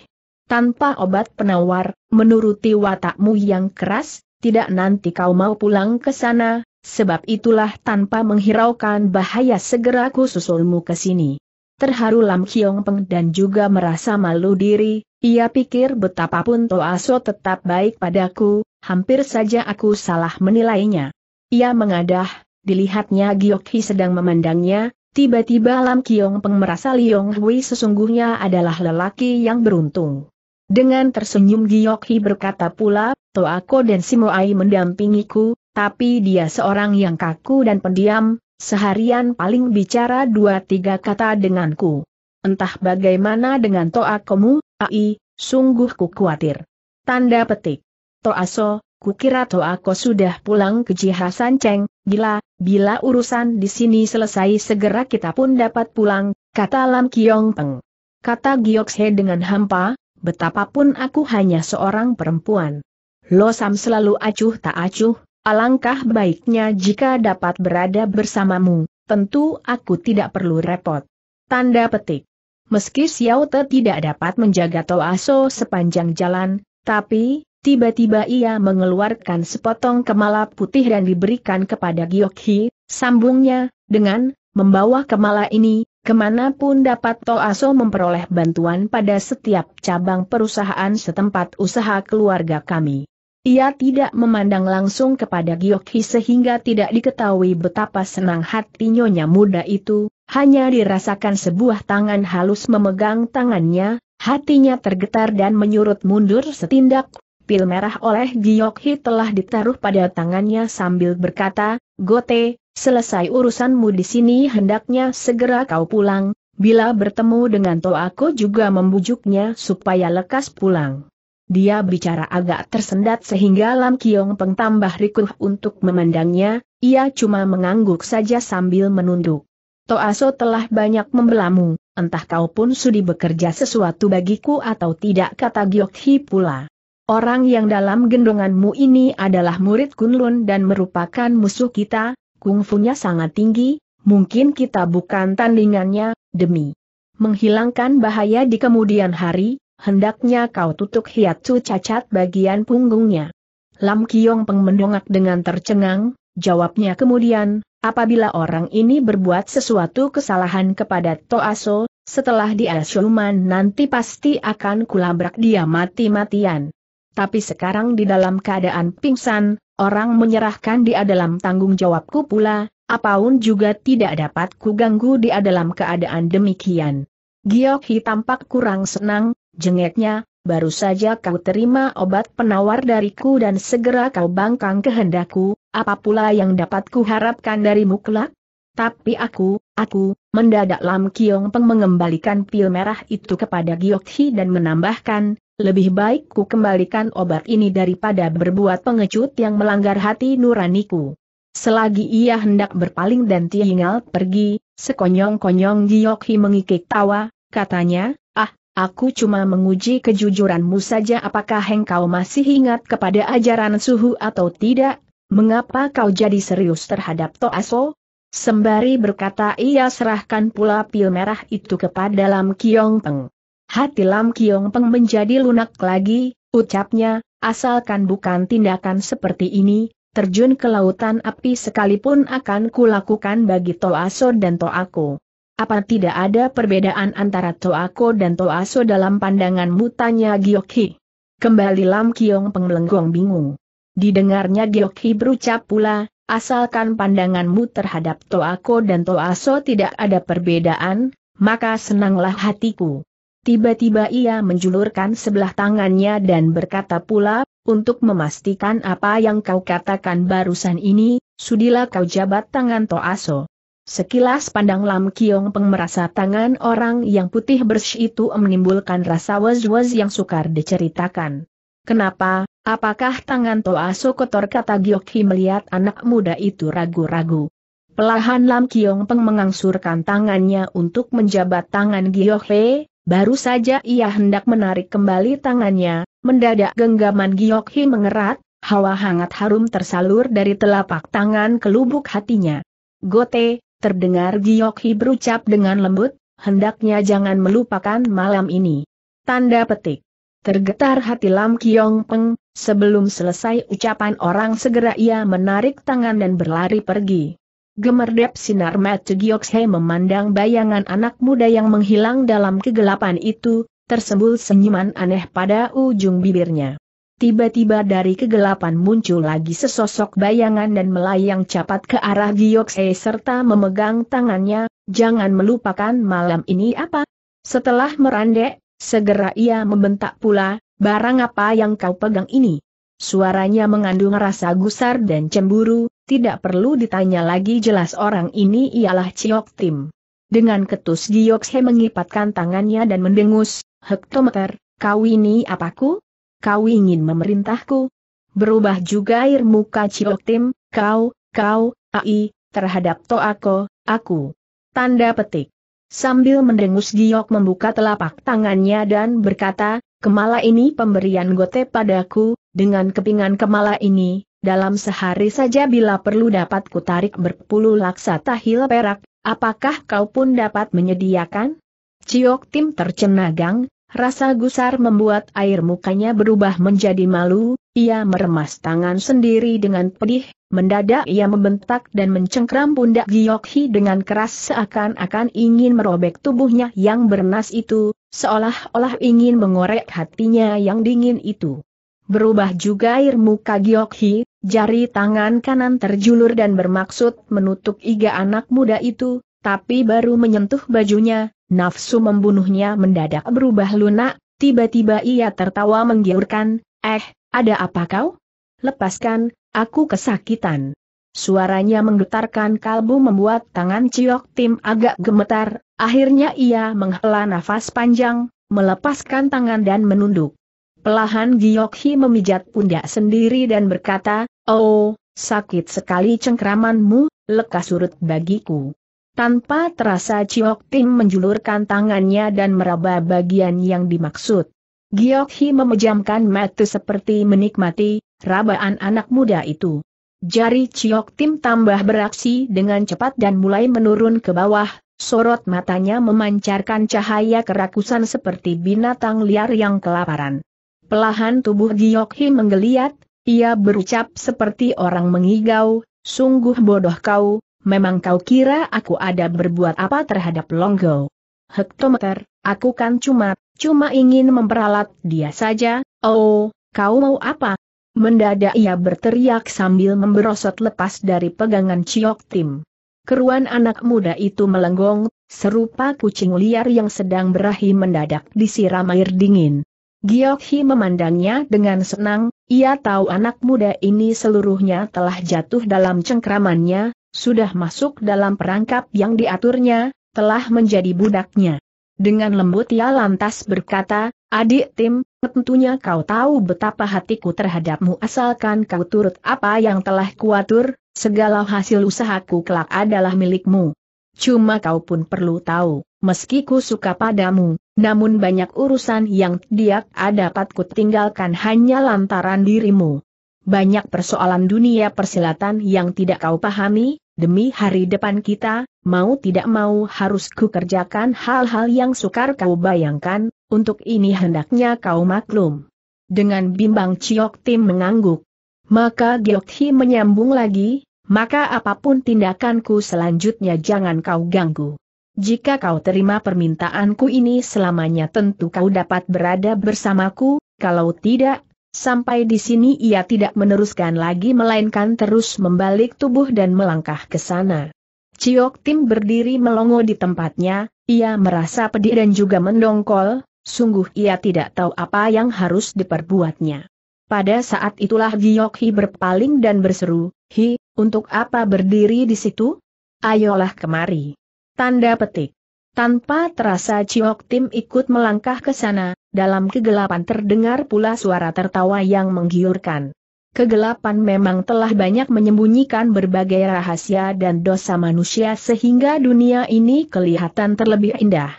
tanpa obat penawar, menuruti watakmu yang keras, tidak nanti kau mau pulang ke sana, sebab itulah tanpa menghiraukan bahaya segera ku susulmu ke sini. Terharu Lam Kiong Peng dan juga merasa malu diri, ia pikir betapapun So tetap baik padaku, hampir saja aku salah menilainya. Ia mengadah, dilihatnya Giokhi sedang memandangnya, Tiba-tiba Lam Kiong Peng merasa Liong Hui sesungguhnya adalah lelaki yang beruntung. Dengan tersenyum Giokhi berkata pula, Toako dan Simoai mendampingiku, tapi dia seorang yang kaku dan pendiam, seharian paling bicara dua tiga kata denganku. Entah bagaimana dengan Toakomu, Ai, sungguh ku khawatir. Tanda petik. Toaso, kukira Toako sudah pulang ke Jihasan Cheng, gila, bila urusan di sini selesai segera kita pun dapat pulang, kata Lam Kiong Peng. Kata Giokhe dengan hampa, betapapun aku hanya seorang perempuan. lo sam selalu acuh tak acuh, alangkah baiknya jika dapat berada bersamamu, tentu aku tidak perlu repot. Tanda petik. Meski Xiao Te tidak dapat menjaga Aso sepanjang jalan, tapi, tiba-tiba ia mengeluarkan sepotong kemala putih dan diberikan kepada Giokhi, sambungnya, dengan, membawa kemala ini, Kemanapun dapat Toaso memperoleh bantuan pada setiap cabang perusahaan setempat usaha keluarga kami. Ia tidak memandang langsung kepada Giokhi sehingga tidak diketahui betapa senang hati nyonya muda itu, hanya dirasakan sebuah tangan halus memegang tangannya, hatinya tergetar dan menyurut mundur setindak, pil merah oleh Hi telah ditaruh pada tangannya sambil berkata, Gote, selesai urusanmu di sini hendaknya segera kau pulang, bila bertemu dengan aku juga membujuknya supaya lekas pulang. Dia bicara agak tersendat sehingga Lam Kiong Peng tambah rikuh untuk memandangnya, ia cuma mengangguk saja sambil menunduk. Toaso telah banyak membelamu, entah kau pun sudi bekerja sesuatu bagiku atau tidak kata Hi pula. Orang yang dalam gendonganmu ini adalah murid Kunlun dan merupakan musuh kita, kungfunya sangat tinggi, mungkin kita bukan tandingannya, demi menghilangkan bahaya di kemudian hari, hendaknya kau tutup hiatsu cacat bagian punggungnya. Lam Kiong Peng dengan tercengang, jawabnya kemudian, apabila orang ini berbuat sesuatu kesalahan kepada Toaso, setelah dia siluman nanti pasti akan kulabrak dia mati-matian. Tapi sekarang di dalam keadaan pingsan, orang menyerahkan dia dalam tanggung jawabku pula, apaun juga tidak dapat kuganggu dia dalam keadaan demikian. Giok tampak kurang senang, jengeknya, baru saja kau terima obat penawar dariku dan segera kau bangkang kehendakku, apa pula yang dapat kuharapkan darimu kelak? Tapi aku, aku, mendadak Lam Kiong Peng mengembalikan pil merah itu kepada Giok dan menambahkan, lebih baik ku kembalikan obat ini daripada berbuat pengecut yang melanggar hati nuraniku. Selagi ia hendak berpaling dan tinggal pergi, sekonyong-konyong Giyokhi mengikik tawa, katanya, ah, aku cuma menguji kejujuranmu saja apakah engkau masih ingat kepada ajaran suhu atau tidak, mengapa kau jadi serius terhadap Toaso? Sembari berkata ia serahkan pula pil merah itu kepada dalam Kiong Peng. Hati Lam Kiong Peng menjadi lunak lagi, ucapnya, asalkan bukan tindakan seperti ini, terjun ke lautan api sekalipun akan kulakukan bagi Toaso dan Toako. Apa tidak ada perbedaan antara Toako dan Toaso dalam pandanganmu tanya Giokhi? Kembali Lam Kiong penglenggong bingung. Didengarnya Giokhi berucap pula, asalkan pandanganmu terhadap Toako dan Toaso tidak ada perbedaan, maka senanglah hatiku. Tiba-tiba ia menjulurkan sebelah tangannya dan berkata pula, untuk memastikan apa yang kau katakan barusan ini, sudilah kau jabat tangan Toaso. Sekilas pandang Lam Kiong Peng merasa tangan orang yang putih bersih itu menimbulkan rasa was-was yang sukar diceritakan. Kenapa, apakah tangan Toaso kotor kata Gyokhi melihat anak muda itu ragu-ragu. Pelahan Lam Kiong Peng mengangsurkan tangannya untuk menjabat tangan Giok Gyohe, Baru saja ia hendak menarik kembali tangannya, mendadak genggaman Giokhi mengerat, hawa hangat harum tersalur dari telapak tangan ke lubuk hatinya. Gote, terdengar Giokhi berucap dengan lembut, hendaknya jangan melupakan malam ini. Tanda petik. Tergetar hati Lam Kiong Peng, sebelum selesai ucapan orang segera ia menarik tangan dan berlari pergi. Gemerdep sinar mata Giokshe memandang bayangan anak muda yang menghilang dalam kegelapan itu, tersembul senyuman aneh pada ujung bibirnya. Tiba-tiba dari kegelapan muncul lagi sesosok bayangan dan melayang cepat ke arah Giokshe serta memegang tangannya, jangan melupakan malam ini apa? Setelah merandek, segera ia membentak pula, barang apa yang kau pegang ini? Suaranya mengandung rasa gusar dan cemburu, tidak perlu ditanya lagi jelas orang ini ialah Ciok Tim. Dengan ketus Giokse mengipatkan tangannya dan mendengus, Hektometer, kau ini apaku? Kau ingin memerintahku? Berubah juga air muka Ciok Tim, kau, kau, ai, terhadap Toako, aku. Tanda petik. Sambil mendengus Giok membuka telapak tangannya dan berkata, Kemala ini pemberian gote padaku, dengan kepingan kemala ini, dalam sehari saja bila perlu dapat kutarik berpuluh laksa tahil perak, apakah kau pun dapat menyediakan? Ciok Tim tercenagang, rasa gusar membuat air mukanya berubah menjadi malu, ia meremas tangan sendiri dengan pedih, mendadak ia membentak dan mencengkram pundak Giokhi dengan keras seakan-akan ingin merobek tubuhnya yang bernas itu, Seolah-olah ingin mengorek hatinya yang dingin itu. Berubah juga air muka Giokhi, jari tangan kanan terjulur dan bermaksud menutup iga anak muda itu, tapi baru menyentuh bajunya, nafsu membunuhnya mendadak berubah lunak, tiba-tiba ia tertawa menggiurkan, eh, ada apa kau? Lepaskan, aku kesakitan. Suaranya menggetarkan kalbu membuat tangan Ciok Tim agak gemetar, akhirnya ia menghela nafas panjang, melepaskan tangan dan menunduk. Pelahan Giok Hi memijat pundak sendiri dan berkata, Oh, sakit sekali cengkramanmu, lekas surut bagiku. Tanpa terasa Ciok Tim menjulurkan tangannya dan meraba bagian yang dimaksud. Giok Hi memejamkan mata seperti menikmati, rabaan anak muda itu. Jari Ciok Tim tambah beraksi dengan cepat dan mulai menurun ke bawah, sorot matanya memancarkan cahaya kerakusan seperti binatang liar yang kelaparan. Pelahan tubuh Giok Hi menggeliat, ia berucap seperti orang mengigau, sungguh bodoh kau, memang kau kira aku ada berbuat apa terhadap Longgo. Hektometer, aku kan cuma, cuma ingin memperalat dia saja, oh, kau mau apa, Mendadak ia berteriak sambil memberosot lepas dari pegangan Ciok Tim. Keruan anak muda itu melenggong, serupa kucing liar yang sedang berahi mendadak disiram air dingin. Giokhi memandangnya dengan senang, ia tahu anak muda ini seluruhnya telah jatuh dalam cengkramannya, sudah masuk dalam perangkap yang diaturnya, telah menjadi budaknya. Dengan lembut ia lantas berkata, Adik Tim, tentunya kau tahu betapa hatiku terhadapmu asalkan kau turut apa yang telah kuatur, segala hasil usahaku kelak adalah milikmu. Cuma kau pun perlu tahu, meski ku suka padamu, namun banyak urusan yang diak dapat ku tinggalkan hanya lantaran dirimu. Banyak persoalan dunia persilatan yang tidak kau pahami, demi hari depan kita, mau tidak mau harus kukerjakan hal-hal yang sukar kau bayangkan, untuk ini hendaknya kau maklum. Dengan bimbang Ciok Tim mengangguk. Maka Giok Hi menyambung lagi, maka apapun tindakanku selanjutnya jangan kau ganggu. Jika kau terima permintaanku ini selamanya tentu kau dapat berada bersamaku, kalau tidak, sampai di sini ia tidak meneruskan lagi melainkan terus membalik tubuh dan melangkah ke sana. Ciok Tim berdiri melongo di tempatnya, ia merasa pedih dan juga mendongkol, Sungguh ia tidak tahu apa yang harus diperbuatnya. Pada saat itulah Hi berpaling dan berseru, Hi, untuk apa berdiri di situ? Ayolah kemari. Tanda petik. Tanpa terasa Ciok Tim ikut melangkah ke sana, dalam kegelapan terdengar pula suara tertawa yang menggiurkan. Kegelapan memang telah banyak menyembunyikan berbagai rahasia dan dosa manusia sehingga dunia ini kelihatan terlebih indah.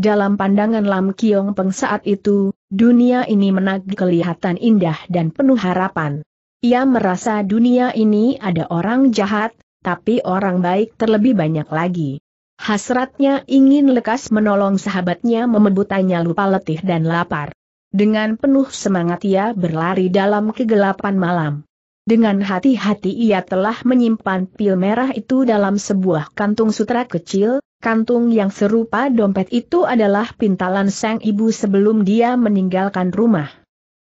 Dalam pandangan Lam Kiong Peng saat itu, dunia ini menag kelihatan indah dan penuh harapan. Ia merasa dunia ini ada orang jahat, tapi orang baik terlebih banyak lagi. Hasratnya ingin lekas menolong sahabatnya memebutannya lupa letih dan lapar. Dengan penuh semangat ia berlari dalam kegelapan malam. Dengan hati-hati ia telah menyimpan pil merah itu dalam sebuah kantung sutra kecil, kantung yang serupa dompet itu adalah pintalan sang ibu sebelum dia meninggalkan rumah.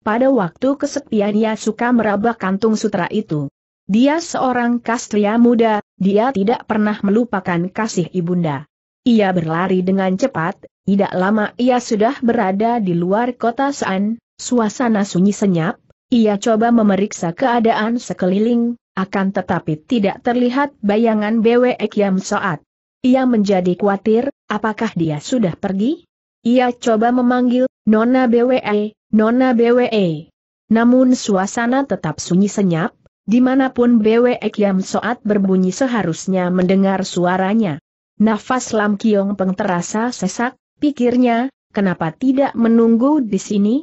Pada waktu kesepian ia suka meraba kantung sutra itu. Dia seorang kastria muda, dia tidak pernah melupakan kasih ibunda. Ia berlari dengan cepat, tidak lama ia sudah berada di luar kota San, suasana sunyi senyap, ia coba memeriksa keadaan sekeliling, akan tetapi tidak terlihat bayangan BWE Kiam Soat. Ia menjadi khawatir, apakah dia sudah pergi? Ia coba memanggil, Nona BWE, Nona BWE. Namun suasana tetap sunyi senyap, dimanapun BWE Kiam Soat berbunyi seharusnya mendengar suaranya. Nafas Lam Kiong Peng terasa sesak, pikirnya, kenapa tidak menunggu di sini?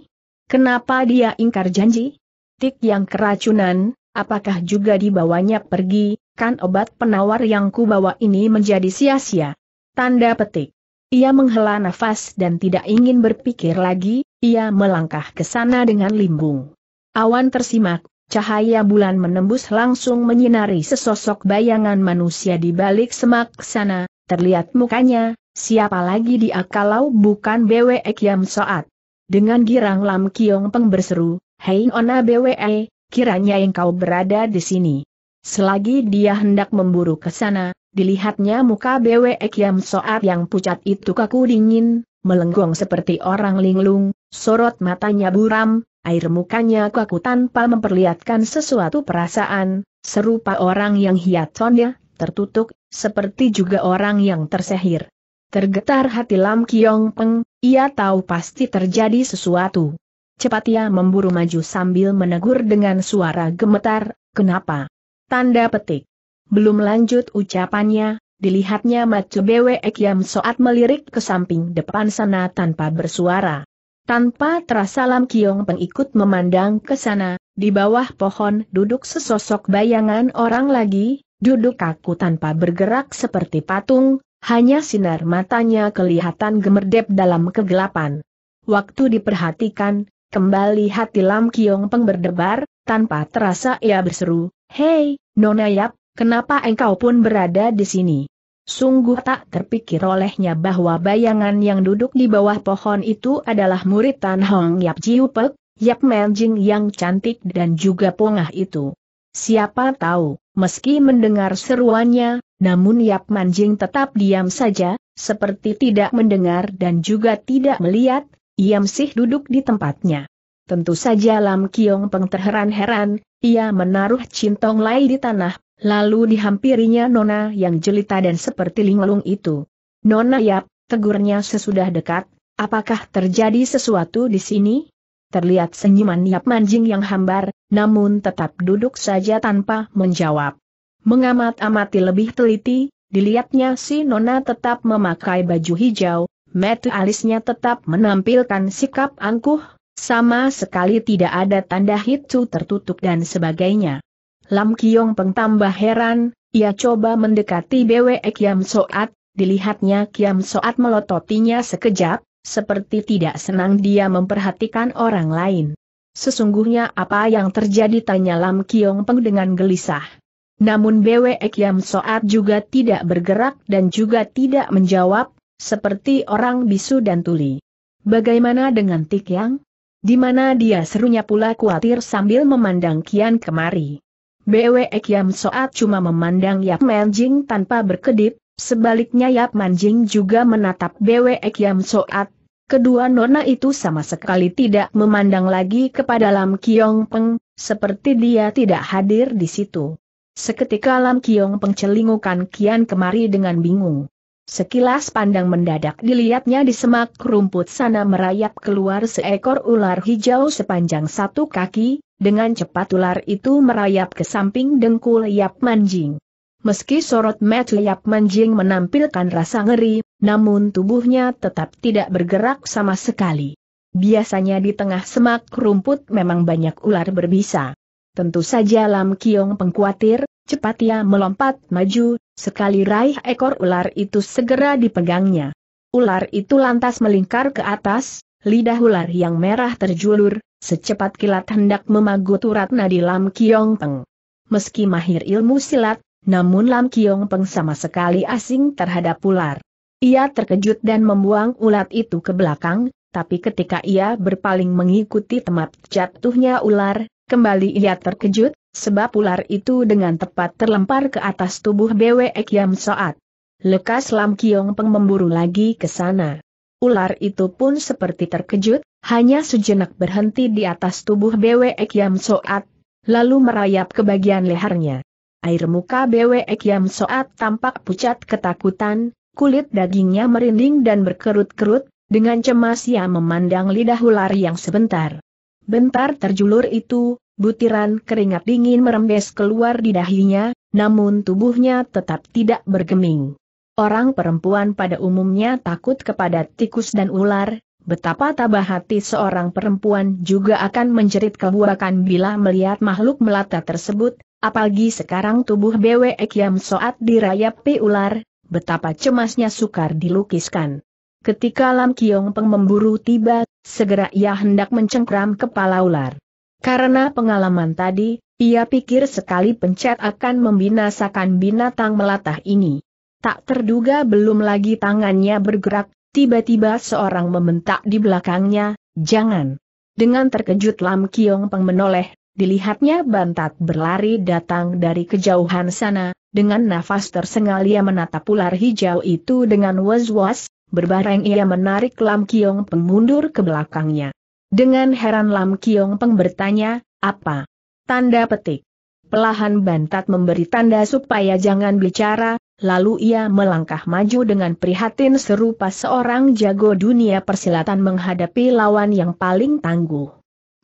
Kenapa dia ingkar janji? Tik yang keracunan, apakah juga dibawanya pergi, kan obat penawar yang kubawa ini menjadi sia-sia? Tanda petik. Ia menghela nafas dan tidak ingin berpikir lagi, ia melangkah ke sana dengan limbung. Awan tersimak, cahaya bulan menembus langsung menyinari sesosok bayangan manusia di balik semak sana, terlihat mukanya, siapa lagi dia kalau bukan Bwe Kiam Soat. Dengan girang Lam Kiong Peng berseru, Hei Ona BWE, kiranya engkau berada di sini. Selagi dia hendak memburu ke sana, dilihatnya muka BWE Kiam Soat yang pucat itu kaku dingin, melenggong seperti orang linglung, sorot matanya buram, air mukanya kaku tanpa memperlihatkan sesuatu perasaan, serupa orang yang hiatonnya tertutup, seperti juga orang yang tersehir. Tergetar hati Lam Kiong Peng, ia tahu pasti terjadi sesuatu. Cepat ia memburu maju sambil menegur dengan suara gemetar, kenapa? Tanda petik. Belum lanjut ucapannya, dilihatnya Macu Bwe Yam saat melirik ke samping depan sana tanpa bersuara. Tanpa terasa Lam Kiong Peng ikut memandang ke sana, di bawah pohon duduk sesosok bayangan orang lagi, duduk kaku tanpa bergerak seperti patung, hanya sinar matanya kelihatan gemerdep dalam kegelapan. Waktu diperhatikan, kembali hati Lam Kiong Peng berdebar, tanpa terasa ia berseru, Hei, Nona Yap, kenapa engkau pun berada di sini? Sungguh tak terpikir olehnya bahwa bayangan yang duduk di bawah pohon itu adalah murid Tan Hong Yap Jiu Jiupek, Yap Menjing yang cantik dan juga pongah itu. Siapa tahu, meski mendengar seruannya, namun Yap Manjing tetap diam saja, seperti tidak mendengar dan juga tidak melihat, ia Sih duduk di tempatnya. Tentu saja Lam Kiong Peng terheran-heran, ia menaruh cintong lai di tanah, lalu dihampirinya Nona yang jelita dan seperti linglung itu. Nona Yap, tegurnya sesudah dekat, apakah terjadi sesuatu di sini? terlihat senyuman Yap Manjing yang hambar, namun tetap duduk saja tanpa menjawab. Mengamat-amati lebih teliti, dilihatnya si Nona tetap memakai baju hijau, metu alisnya tetap menampilkan sikap angkuh, sama sekali tidak ada tanda hitu tertutup dan sebagainya. Lam Kiong Peng heran, ia coba mendekati BW Kiam Soat, dilihatnya Kiam Soat melototinya sekejap, seperti tidak senang dia memperhatikan orang lain. Sesungguhnya apa yang terjadi tanya Lam Kiong Peng dengan gelisah. Namun Bwe Kiam Soat juga tidak bergerak dan juga tidak menjawab, seperti orang bisu dan tuli. Bagaimana dengan Tik Yang? Di mana dia serunya pula khawatir sambil memandang Kian kemari. Bwe Kiam Soat cuma memandang Yap Manjing tanpa berkedip, Sebaliknya Yap Manjing juga menatap Bwe Kiam Soat Kedua nona itu sama sekali tidak memandang lagi kepada Lam Kiong Peng, seperti dia tidak hadir di situ. Seketika Lam Kiong Peng celingukan kian kemari dengan bingung. Sekilas pandang mendadak dilihatnya di semak rumput sana merayap keluar seekor ular hijau sepanjang satu kaki, dengan cepat ular itu merayap ke samping dengkul Yap Manjing. Meski sorot mata Yap Manjing menampilkan rasa ngeri, namun tubuhnya tetap tidak bergerak sama sekali. Biasanya di tengah semak rumput memang banyak ular berbisa. Tentu saja Lam Kiong pengkhawatir, cepat ia melompat maju, sekali raih ekor ular itu segera dipegangnya. Ular itu lantas melingkar ke atas, lidah ular yang merah terjulur, secepat kilat hendak memagut urat nadi Lam Kiong Peng. Meski mahir ilmu silat, namun Lam Kiong Peng sama sekali asing terhadap ular. Ia terkejut dan membuang ulat itu ke belakang, tapi ketika ia berpaling mengikuti tempat jatuhnya ular, kembali ia terkejut, sebab ular itu dengan tepat terlempar ke atas tubuh Bwe Kiam Soat. Lekas Lam Kiong Peng memburu lagi ke sana. Ular itu pun seperti terkejut, hanya sejenak berhenti di atas tubuh Bwe Kiam Soat, lalu merayap ke bagian lehernya. Air muka Bwe Kiam Soat tampak pucat ketakutan, kulit dagingnya merinding dan berkerut-kerut, dengan cemas ia memandang lidah ular yang sebentar. Bentar terjulur itu, butiran keringat dingin merembes keluar di dahinya, namun tubuhnya tetap tidak bergeming. Orang perempuan pada umumnya takut kepada tikus dan ular, betapa tabah hati seorang perempuan juga akan menjerit kebuakan bila melihat makhluk melata tersebut, apalagi sekarang tubuh BWE Kiam Soat dirayapi ular, betapa cemasnya sukar dilukiskan. Ketika Lam Kiong Peng memburu tiba, segera ia hendak mencengkram kepala ular. Karena pengalaman tadi, ia pikir sekali pencet akan membinasakan binatang melatah ini. Tak terduga belum lagi tangannya bergerak, tiba-tiba seorang membentak di belakangnya, jangan. Dengan terkejut Lam Kiong Peng menoleh, dilihatnya bantat berlari datang dari kejauhan sana, dengan nafas tersengal ia menatap ular hijau itu dengan was-was, berbareng ia menarik Lam Kiong Peng mundur ke belakangnya. Dengan heran Lam Kiong Peng bertanya, apa? Tanda petik. Pelahan Bantat memberi tanda supaya jangan bicara, lalu ia melangkah maju dengan prihatin serupa seorang jago dunia persilatan menghadapi lawan yang paling tangguh.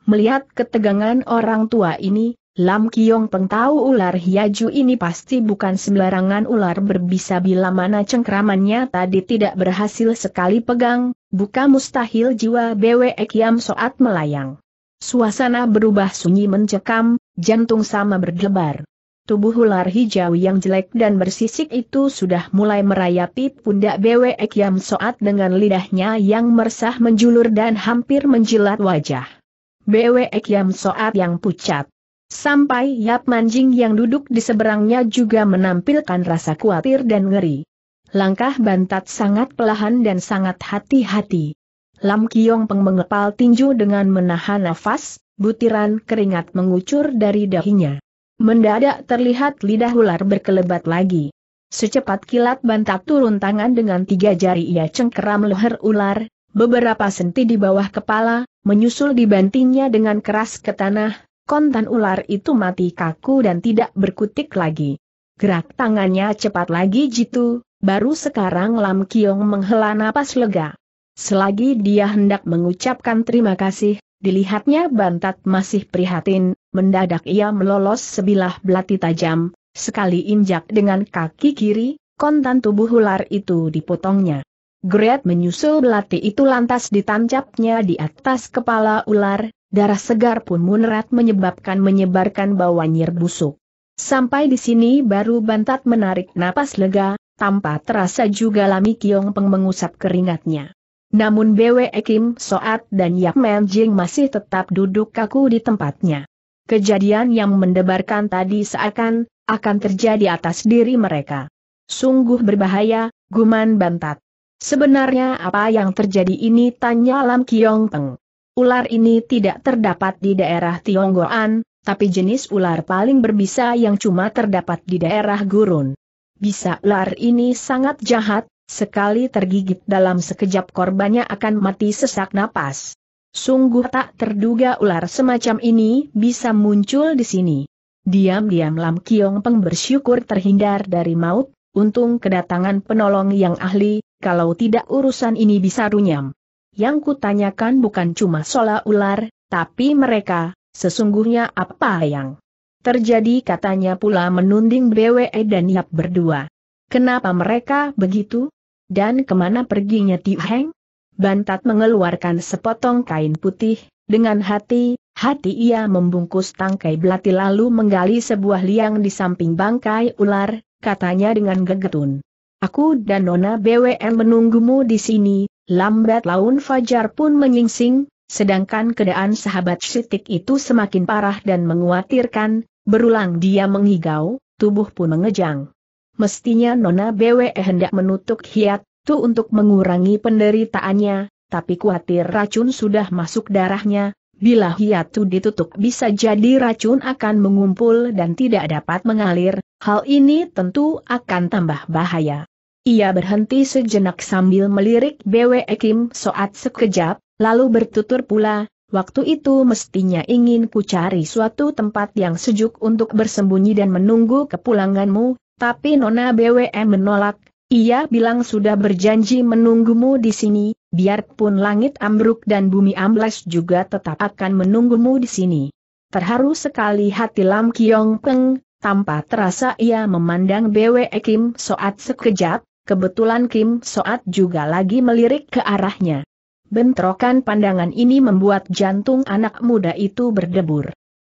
Melihat ketegangan orang tua ini, Lam Kiong Peng tahu ular hiaju ini pasti bukan sembarangan ular berbisa bila mana cengkramannya tadi tidak berhasil sekali pegang, buka mustahil jiwa BW Kiam Soat melayang. Suasana berubah sunyi mencekam, jantung sama berdebar. Tubuh ular hijau yang jelek dan bersisik itu sudah mulai merayapi pundak BW Kiam Soat dengan lidahnya yang meresah menjulur dan hampir menjilat wajah. BW Kiam Soat yang pucat Sampai Yap Manjing yang duduk di seberangnya juga menampilkan rasa khawatir dan ngeri. Langkah bantat sangat pelahan dan sangat hati-hati. Lam Kiong Peng mengepal tinju dengan menahan nafas, butiran keringat mengucur dari dahinya. Mendadak terlihat lidah ular berkelebat lagi. Secepat kilat bantat turun tangan dengan tiga jari ia cengkeram leher ular, beberapa senti di bawah kepala, menyusul dibantingnya dengan keras ke tanah, kontan ular itu mati kaku dan tidak berkutik lagi. Gerak tangannya cepat lagi jitu, baru sekarang Lam Kiong menghela napas lega. Selagi dia hendak mengucapkan terima kasih, dilihatnya Bantat masih prihatin, mendadak ia melolos sebilah belati tajam, sekali injak dengan kaki kiri, kontan tubuh ular itu dipotongnya. Gret menyusul belati itu lantas ditancapnya di atas kepala ular, darah segar pun munerat menyebabkan menyebarkan bau nyir busuk. Sampai di sini baru Bantat menarik napas lega, tanpa terasa juga Lami Kiong Peng mengusap keringatnya. Namun Bwe Kim Soat dan Yap Men Jing masih tetap duduk kaku di tempatnya. Kejadian yang mendebarkan tadi seakan, akan terjadi atas diri mereka. Sungguh berbahaya, guman Bantat. Sebenarnya apa yang terjadi ini tanya Lam Kiong Peng. Ular ini tidak terdapat di daerah Tionggoan, tapi jenis ular paling berbisa yang cuma terdapat di daerah gurun. Bisa ular ini sangat jahat, sekali tergigit dalam sekejap korbannya akan mati sesak napas. Sungguh tak terduga ular semacam ini bisa muncul di sini. Diam-diam Lam Kiong Peng bersyukur terhindar dari maut, untung kedatangan penolong yang ahli, kalau tidak urusan ini bisa runyam. Yang kutanyakan bukan cuma sola ular, tapi mereka, sesungguhnya apa yang terjadi katanya pula menunding BWE dan Yap berdua. Kenapa mereka begitu? Dan kemana perginya Ti Heng? Bantat mengeluarkan sepotong kain putih, dengan hati, hati ia membungkus tangkai belati lalu menggali sebuah liang di samping bangkai ular, katanya dengan gegetun. Aku dan Nona BWM menunggumu di sini, Lambat laun Fajar pun menyingsing, sedangkan keadaan sahabat Sitik itu semakin parah dan menguatirkan, berulang dia mengigau, tubuh pun mengejang. Mestinya Nona BWE hendak menutup hiat, tu untuk mengurangi penderitaannya, tapi kuatir racun sudah masuk darahnya, bila hiat tu ditutup bisa jadi racun akan mengumpul dan tidak dapat mengalir, hal ini tentu akan tambah bahaya. Ia berhenti sejenak sambil melirik BW Kim Soat sekejap, lalu bertutur pula, waktu itu mestinya ingin ku cari suatu tempat yang sejuk untuk bersembunyi dan menunggu kepulanganmu, tapi Nona M menolak, ia bilang sudah berjanji menunggumu di sini, biarpun langit ambruk dan bumi amblas juga tetap akan menunggumu di sini. Terharu sekali hati Lam Kiong Peng, tanpa terasa ia memandang BW Kim Soat sekejap, kebetulan Kim Soat juga lagi melirik ke arahnya. Bentrokan pandangan ini membuat jantung anak muda itu berdebur.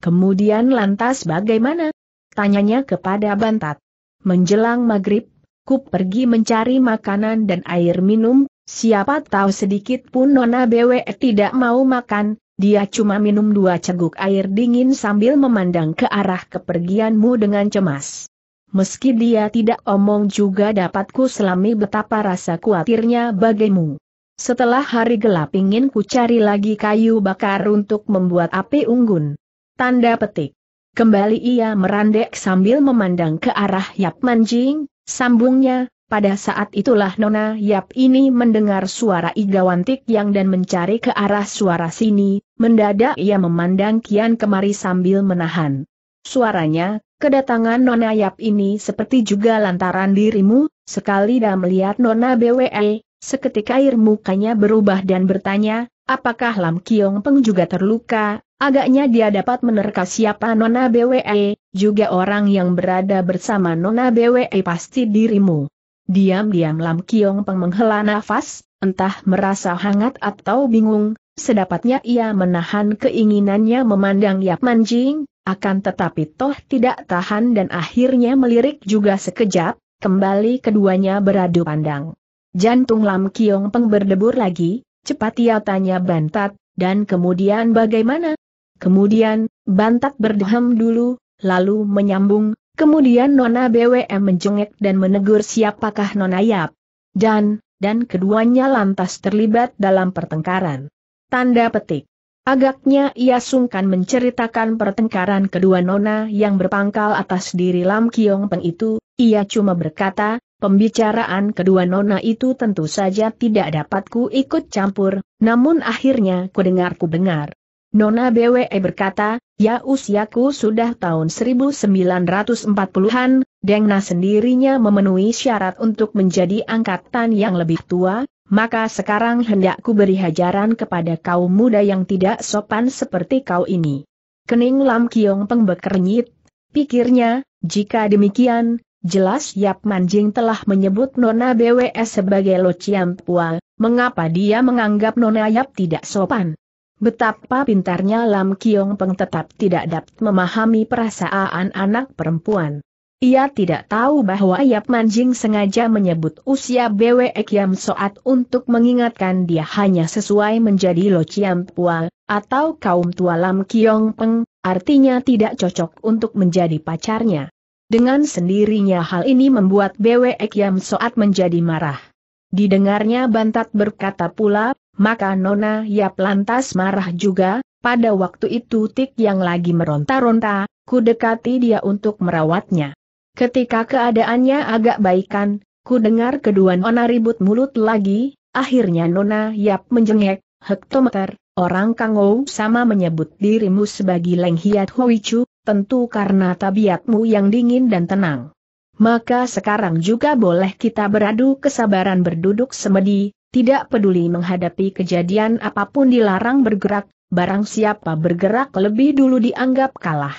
Kemudian lantas bagaimana? Tanyanya kepada Bantat. Menjelang maghrib, ku pergi mencari makanan dan air minum, siapa tahu sedikit pun Nona BW tidak mau makan, dia cuma minum dua ceguk air dingin sambil memandang ke arah kepergianmu dengan cemas meski dia tidak omong juga dapatku selami betapa rasa khawatirnya bagimu. Setelah hari gelap ingin ku cari lagi kayu bakar untuk membuat api unggun. Tanda petik. Kembali ia merandek sambil memandang ke arah Yap Manjing, sambungnya, pada saat itulah Nona Yap ini mendengar suara igawantik yang dan mencari ke arah suara sini, mendadak ia memandang kian kemari sambil menahan. Suaranya, Kedatangan Nona Yap ini seperti juga lantaran dirimu, sekali dah melihat Nona BWE, seketika air mukanya berubah dan bertanya, apakah Lam Kiong Peng juga terluka, agaknya dia dapat menerka siapa Nona BWE, juga orang yang berada bersama Nona BWE pasti dirimu. Diam-diam Lam Kiong Peng menghela nafas, entah merasa hangat atau bingung, sedapatnya ia menahan keinginannya memandang Yap Manjing, akan tetapi toh tidak tahan dan akhirnya melirik juga sekejap, kembali keduanya beradu pandang. Jantung Lam Kiong Peng berdebur lagi, cepat ia tanya Bantat, dan kemudian bagaimana? Kemudian, Bantat berdehem dulu, lalu menyambung, kemudian Nona BWM menjengek dan menegur siapakah Nona Yap. Dan, dan keduanya lantas terlibat dalam pertengkaran. Tanda petik. Agaknya ia sungkan menceritakan pertengkaran kedua nona yang berpangkal atas diri Lam Kiong Peng itu, ia cuma berkata, pembicaraan kedua nona itu tentu saja tidak dapatku ikut campur, namun akhirnya ku dengar ku dengar. Nona BWE berkata, ya usiaku sudah tahun 1940-an, Dengna sendirinya memenuhi syarat untuk menjadi angkatan yang lebih tua, maka sekarang hendakku beri hajaran kepada kaum muda yang tidak sopan seperti kau ini. Kening Lam Kiong Peng pikirnya, jika demikian, jelas Yap Manjing telah menyebut Nona BWS sebagai Lo Chiam Pua, mengapa dia menganggap Nona Yap tidak sopan? Betapa pintarnya Lam Kiong Peng tetap tidak dapat memahami perasaan anak perempuan. Ia tidak tahu bahwa Yap Manjing sengaja menyebut usia Bwe Kiam Soat untuk mengingatkan dia hanya sesuai menjadi Lo Chiam Pua, atau kaum tua Lam Kiong Peng, artinya tidak cocok untuk menjadi pacarnya. Dengan sendirinya hal ini membuat Bwe Kiam Soat menjadi marah. Didengarnya Bantat berkata pula, maka Nona Yap lantas marah juga, pada waktu itu Tik yang lagi meronta-ronta, ku dekati dia untuk merawatnya. Ketika keadaannya agak baikan, ku dengar kedua nona ribut mulut lagi, akhirnya nona Yap menjengek, hektometer, orang Kangou sama menyebut dirimu sebagai Leng Hiat Hui Chu, tentu karena tabiatmu yang dingin dan tenang. Maka sekarang juga boleh kita beradu kesabaran berduduk semedi, tidak peduli menghadapi kejadian apapun dilarang bergerak, barang siapa bergerak lebih dulu dianggap kalah.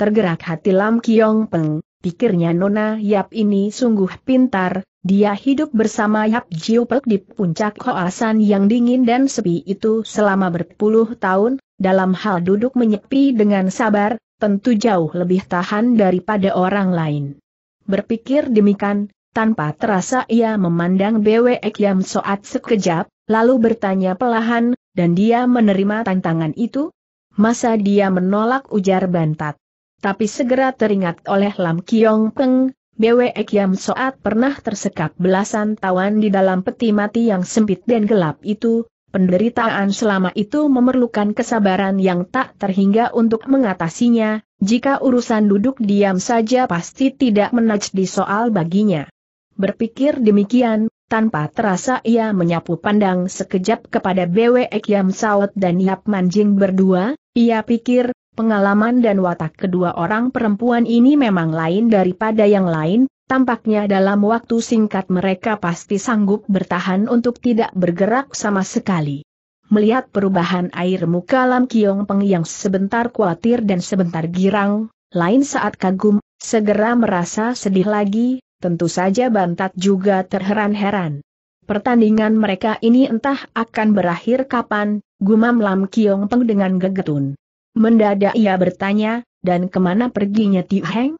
Tergerak hati Lam Kiong Peng, pikirnya Nona Yap ini sungguh pintar, dia hidup bersama Yap Jiupek di puncak koasan yang dingin dan sepi itu selama berpuluh tahun, dalam hal duduk menyepi dengan sabar, tentu jauh lebih tahan daripada orang lain. Berpikir demikian, tanpa terasa ia memandang Bwe Yam Soat sekejap, lalu bertanya pelahan, dan dia menerima tantangan itu? Masa dia menolak ujar Bantat? Tapi segera teringat oleh Lam Kiong Peng, Bwe Kiam Soat pernah tersekap belasan tawan di dalam peti mati yang sempit dan gelap itu, penderitaan selama itu memerlukan kesabaran yang tak terhingga untuk mengatasinya, jika urusan duduk diam saja pasti tidak menajdi soal baginya. Berpikir demikian, tanpa terasa ia menyapu pandang sekejap kepada Bwe Kiam Soat dan Yap Manjing berdua, ia pikir, Pengalaman dan watak kedua orang perempuan ini memang lain daripada yang lain, tampaknya dalam waktu singkat mereka pasti sanggup bertahan untuk tidak bergerak sama sekali. Melihat perubahan air muka Lam Kiong Peng yang sebentar khawatir dan sebentar girang, lain saat kagum, segera merasa sedih lagi, tentu saja Bantat juga terheran-heran. Pertandingan mereka ini entah akan berakhir kapan, gumam Lam Kiong Peng dengan gegetun. Mendadak ia bertanya, dan kemana perginya Ti Heng?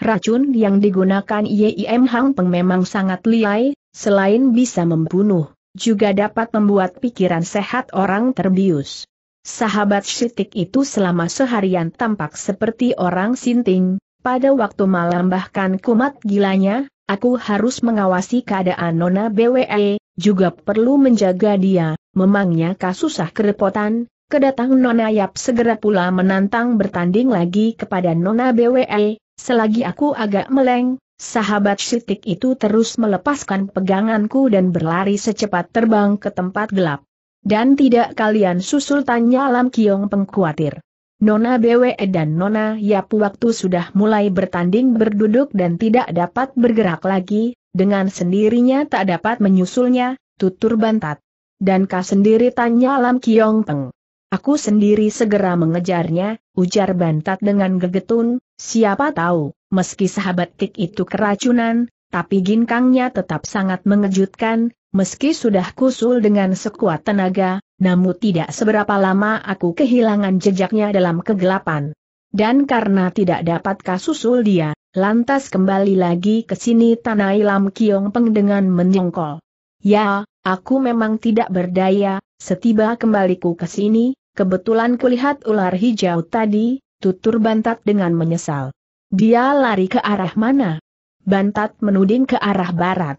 Racun yang digunakan Yim Hang Peng memang sangat liai, selain bisa membunuh, juga dapat membuat pikiran sehat orang terbius. Sahabat Sitik itu selama seharian tampak seperti orang sinting, pada waktu malam bahkan kumat gilanya, aku harus mengawasi keadaan Nona BWE, juga perlu menjaga dia, memangnya kasusah kerepotan, Kedatangan Nona Yap segera pula menantang bertanding lagi kepada Nona BWE, selagi aku agak meleng, sahabat sitik itu terus melepaskan peganganku dan berlari secepat terbang ke tempat gelap. Dan tidak kalian susul tanya Lam Kiong pengkhawatir. Nona BWE dan Nona Yap waktu sudah mulai bertanding berduduk dan tidak dapat bergerak lagi, dengan sendirinya tak dapat menyusulnya, tutur bantat. Dan kah sendiri tanya Lam Kiong Peng. Aku sendiri segera mengejarnya, ujar Bantat dengan gegetun, siapa tahu, meski sahabat tik itu keracunan, tapi ginkangnya tetap sangat mengejutkan, meski sudah kusul dengan sekuat tenaga, namun tidak seberapa lama aku kehilangan jejaknya dalam kegelapan. Dan karena tidak dapat kasusul dia, lantas kembali lagi ke sini Tanai Lam Kiong Peng dengan menyongkol. Ya, aku memang tidak berdaya, Setiba kembaliku ke sini, kebetulan kulihat ular hijau tadi, tutur Bantat dengan menyesal. Dia lari ke arah mana? Bantat menuding ke arah barat.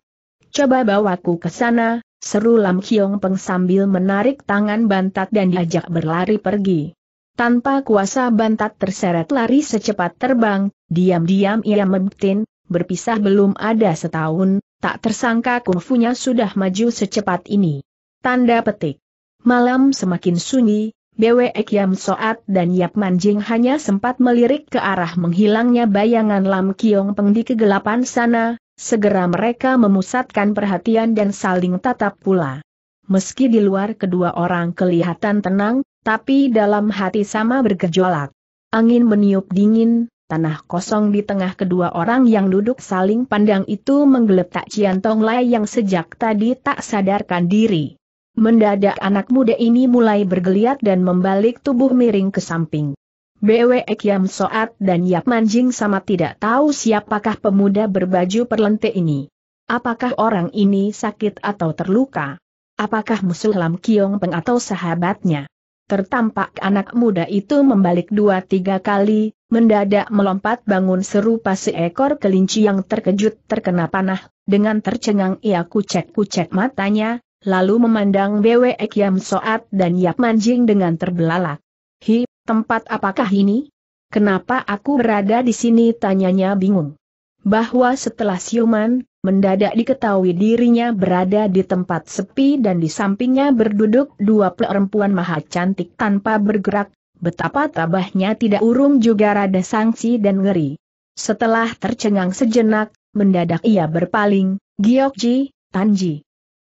Coba bawaku ke sana, seru Lam Kiong Peng sambil menarik tangan Bantat dan diajak berlari pergi. Tanpa kuasa Bantat terseret lari secepat terbang, diam-diam ia membetin, berpisah belum ada setahun, tak tersangka kungfunya sudah maju secepat ini. Tanda petik. Malam semakin sunyi, Bwe Ekyam Soat dan Yap Manjing hanya sempat melirik ke arah menghilangnya bayangan Lam Kiong Peng di kegelapan sana, segera mereka memusatkan perhatian dan saling tatap pula. Meski di luar kedua orang kelihatan tenang, tapi dalam hati sama bergejolak. Angin meniup dingin, tanah kosong di tengah kedua orang yang duduk saling pandang itu menggeletak Ciantong Lai yang sejak tadi tak sadarkan diri. Mendadak anak muda ini mulai bergeliat dan membalik tubuh miring ke samping. BW Ekyam Soat dan Yap Manjing sama tidak tahu siapakah pemuda berbaju perlente ini. Apakah orang ini sakit atau terluka? Apakah musuh Lam Kiong Peng atau sahabatnya? Tertampak anak muda itu membalik dua tiga kali, mendadak melompat bangun serupa seekor kelinci yang terkejut terkena panah, dengan tercengang ia kucek-kucek matanya, lalu memandang Bwe Kiam Soat dan Yap Manjing dengan terbelalak. Hi, tempat apakah ini? Kenapa aku berada di sini? Tanyanya bingung. Bahwa setelah siuman, mendadak diketahui dirinya berada di tempat sepi dan di sampingnya berduduk dua perempuan maha cantik tanpa bergerak, betapa tabahnya tidak urung juga rada sangsi dan ngeri. Setelah tercengang sejenak, mendadak ia berpaling, Giokji, Tanji.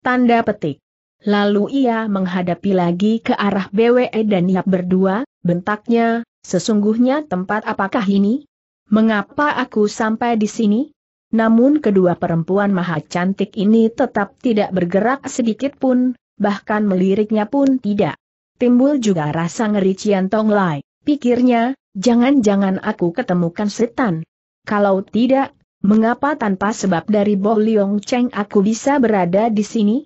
Tanda petik. Lalu ia menghadapi lagi ke arah BWE dan Yap berdua, bentaknya, sesungguhnya tempat apakah ini? Mengapa aku sampai di sini? Namun kedua perempuan maha cantik ini tetap tidak bergerak sedikit pun, bahkan meliriknya pun tidak. Timbul juga rasa ngeri Cian Tong Lai, pikirnya, jangan-jangan aku ketemukan setan. Kalau tidak, Mengapa tanpa sebab dari Bo Liong Cheng aku bisa berada di sini?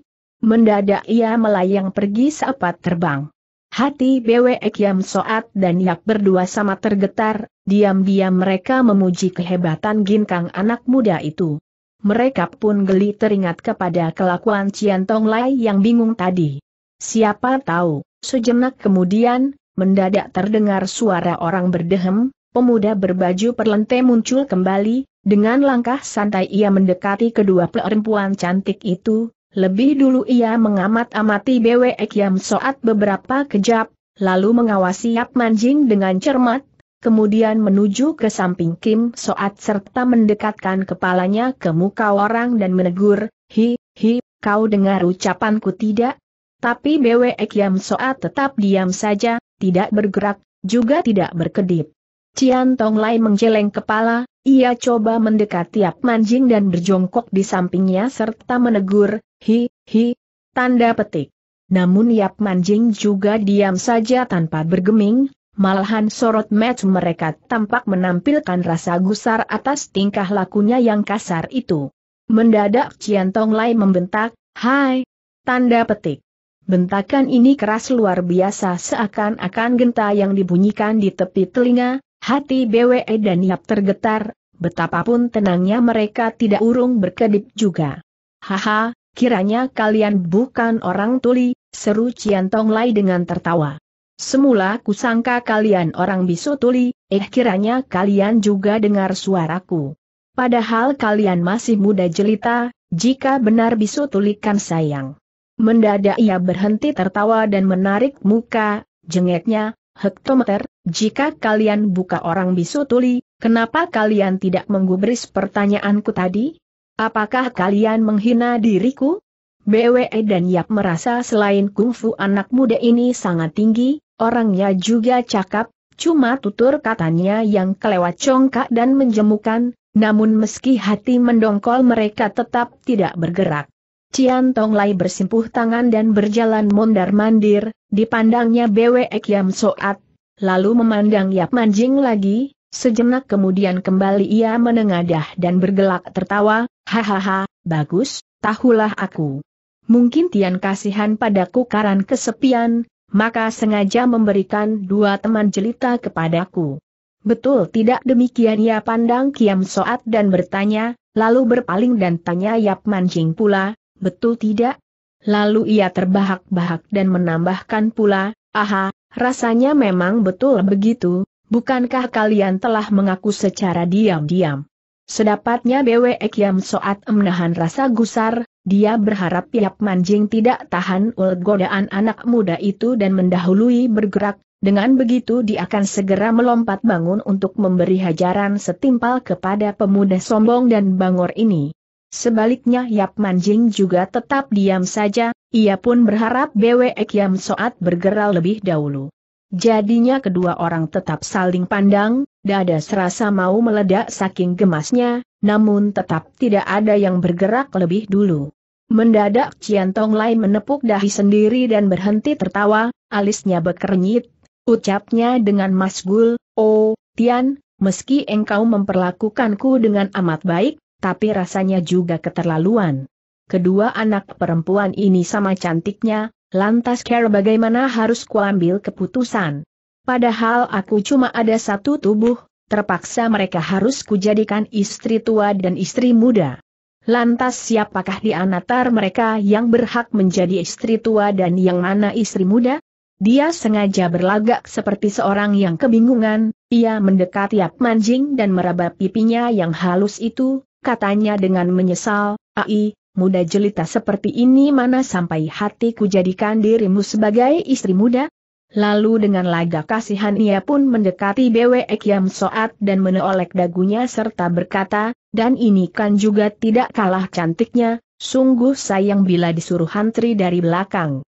Mendadak ia melayang pergi seapat terbang. Hati Bwe Kiam Soat dan Yak berdua sama tergetar, diam-diam mereka memuji kehebatan ginkang anak muda itu. Mereka pun geli teringat kepada kelakuan Cian Tong Lai yang bingung tadi. Siapa tahu, sejenak kemudian, mendadak terdengar suara orang berdehem, pemuda berbaju perlente muncul kembali, dengan langkah santai ia mendekati kedua perempuan cantik itu, lebih dulu ia mengamat-amati BW Yam Soat beberapa kejap, lalu mengawasi Yap Manjing dengan cermat, kemudian menuju ke samping Kim Soat serta mendekatkan kepalanya ke muka orang dan menegur, Hi, hi, kau dengar ucapanku tidak? Tapi BW Yam Soat tetap diam saja, tidak bergerak, juga tidak berkedip. Cian Tong Lai menjeleng kepala, ia coba mendekat tiap manjing dan berjongkok di sampingnya serta menegur, hi, hi, tanda petik. Namun Yap Manjing juga diam saja tanpa bergeming, malahan sorot match mereka tampak menampilkan rasa gusar atas tingkah lakunya yang kasar itu. Mendadak Cian Tong Lai membentak, hai, tanda petik. Bentakan ini keras luar biasa seakan-akan genta yang dibunyikan di tepi telinga, Hati BWE dan Yap tergetar, betapapun tenangnya mereka tidak urung berkedip juga. Haha, kiranya kalian bukan orang tuli, seru Cian Tong Lai dengan tertawa. Semula kusangka kalian orang bisu tuli, eh kiranya kalian juga dengar suaraku. Padahal kalian masih muda jelita, jika benar bisu tulikan sayang. Mendadak ia berhenti tertawa dan menarik muka, jengeknya, hektometer, jika kalian buka orang bisu tuli, kenapa kalian tidak menggubris pertanyaanku tadi? Apakah kalian menghina diriku? BWE dan Yap merasa selain kungfu anak muda ini sangat tinggi, orangnya juga cakap, cuma tutur katanya yang kelewat congkak dan menjemukan, namun meski hati mendongkol mereka tetap tidak bergerak. Cian Tong Lai bersimpuh tangan dan berjalan mondar-mandir, Dipandangnya Bwek Yam Soat, lalu memandang Yap Manjing lagi, sejenak kemudian kembali ia menengadah dan bergelak tertawa, hahaha, bagus, tahulah aku. Mungkin Tian kasihan padaku karan kesepian, maka sengaja memberikan dua teman jelita kepadaku. Betul tidak demikian ia pandang Kiam Soat dan bertanya, lalu berpaling dan tanya Yap Manjing pula, betul tidak? Lalu ia terbahak-bahak dan menambahkan pula, aha, rasanya memang betul begitu, bukankah kalian telah mengaku secara diam-diam? Sedapatnya Bwe Kiam Soat menahan rasa gusar, dia berharap Yap Manjing tidak tahan ul godaan anak muda itu dan mendahului bergerak, dengan begitu dia akan segera melompat bangun untuk memberi hajaran setimpal kepada pemuda sombong dan bangor ini. Sebaliknya Yap Manjing juga tetap diam saja, ia pun berharap Bwe Kiam Soat bergerak lebih dahulu. Jadinya kedua orang tetap saling pandang, dada serasa mau meledak saking gemasnya, namun tetap tidak ada yang bergerak lebih dulu. Mendadak Cian Tong Lai menepuk dahi sendiri dan berhenti tertawa, alisnya bekernyit, ucapnya dengan masgul, Oh, Tian, meski engkau memperlakukanku dengan amat baik, tapi rasanya juga keterlaluan. Kedua anak perempuan ini sama cantiknya, lantas care bagaimana harus kuambil keputusan. Padahal aku cuma ada satu tubuh, terpaksa mereka harus kujadikan istri tua dan istri muda. Lantas siapakah di anatar mereka yang berhak menjadi istri tua dan yang mana istri muda? Dia sengaja berlagak seperti seorang yang kebingungan, ia mendekati Yap Manjing dan meraba pipinya yang halus itu, katanya dengan menyesal, Ai, muda jelita seperti ini mana sampai hatiku jadikan dirimu sebagai istri muda? Lalu dengan laga kasihan ia pun mendekati Bwek Yam Soat dan menolek dagunya serta berkata, dan ini kan juga tidak kalah cantiknya, sungguh sayang bila disuruh hantri dari belakang.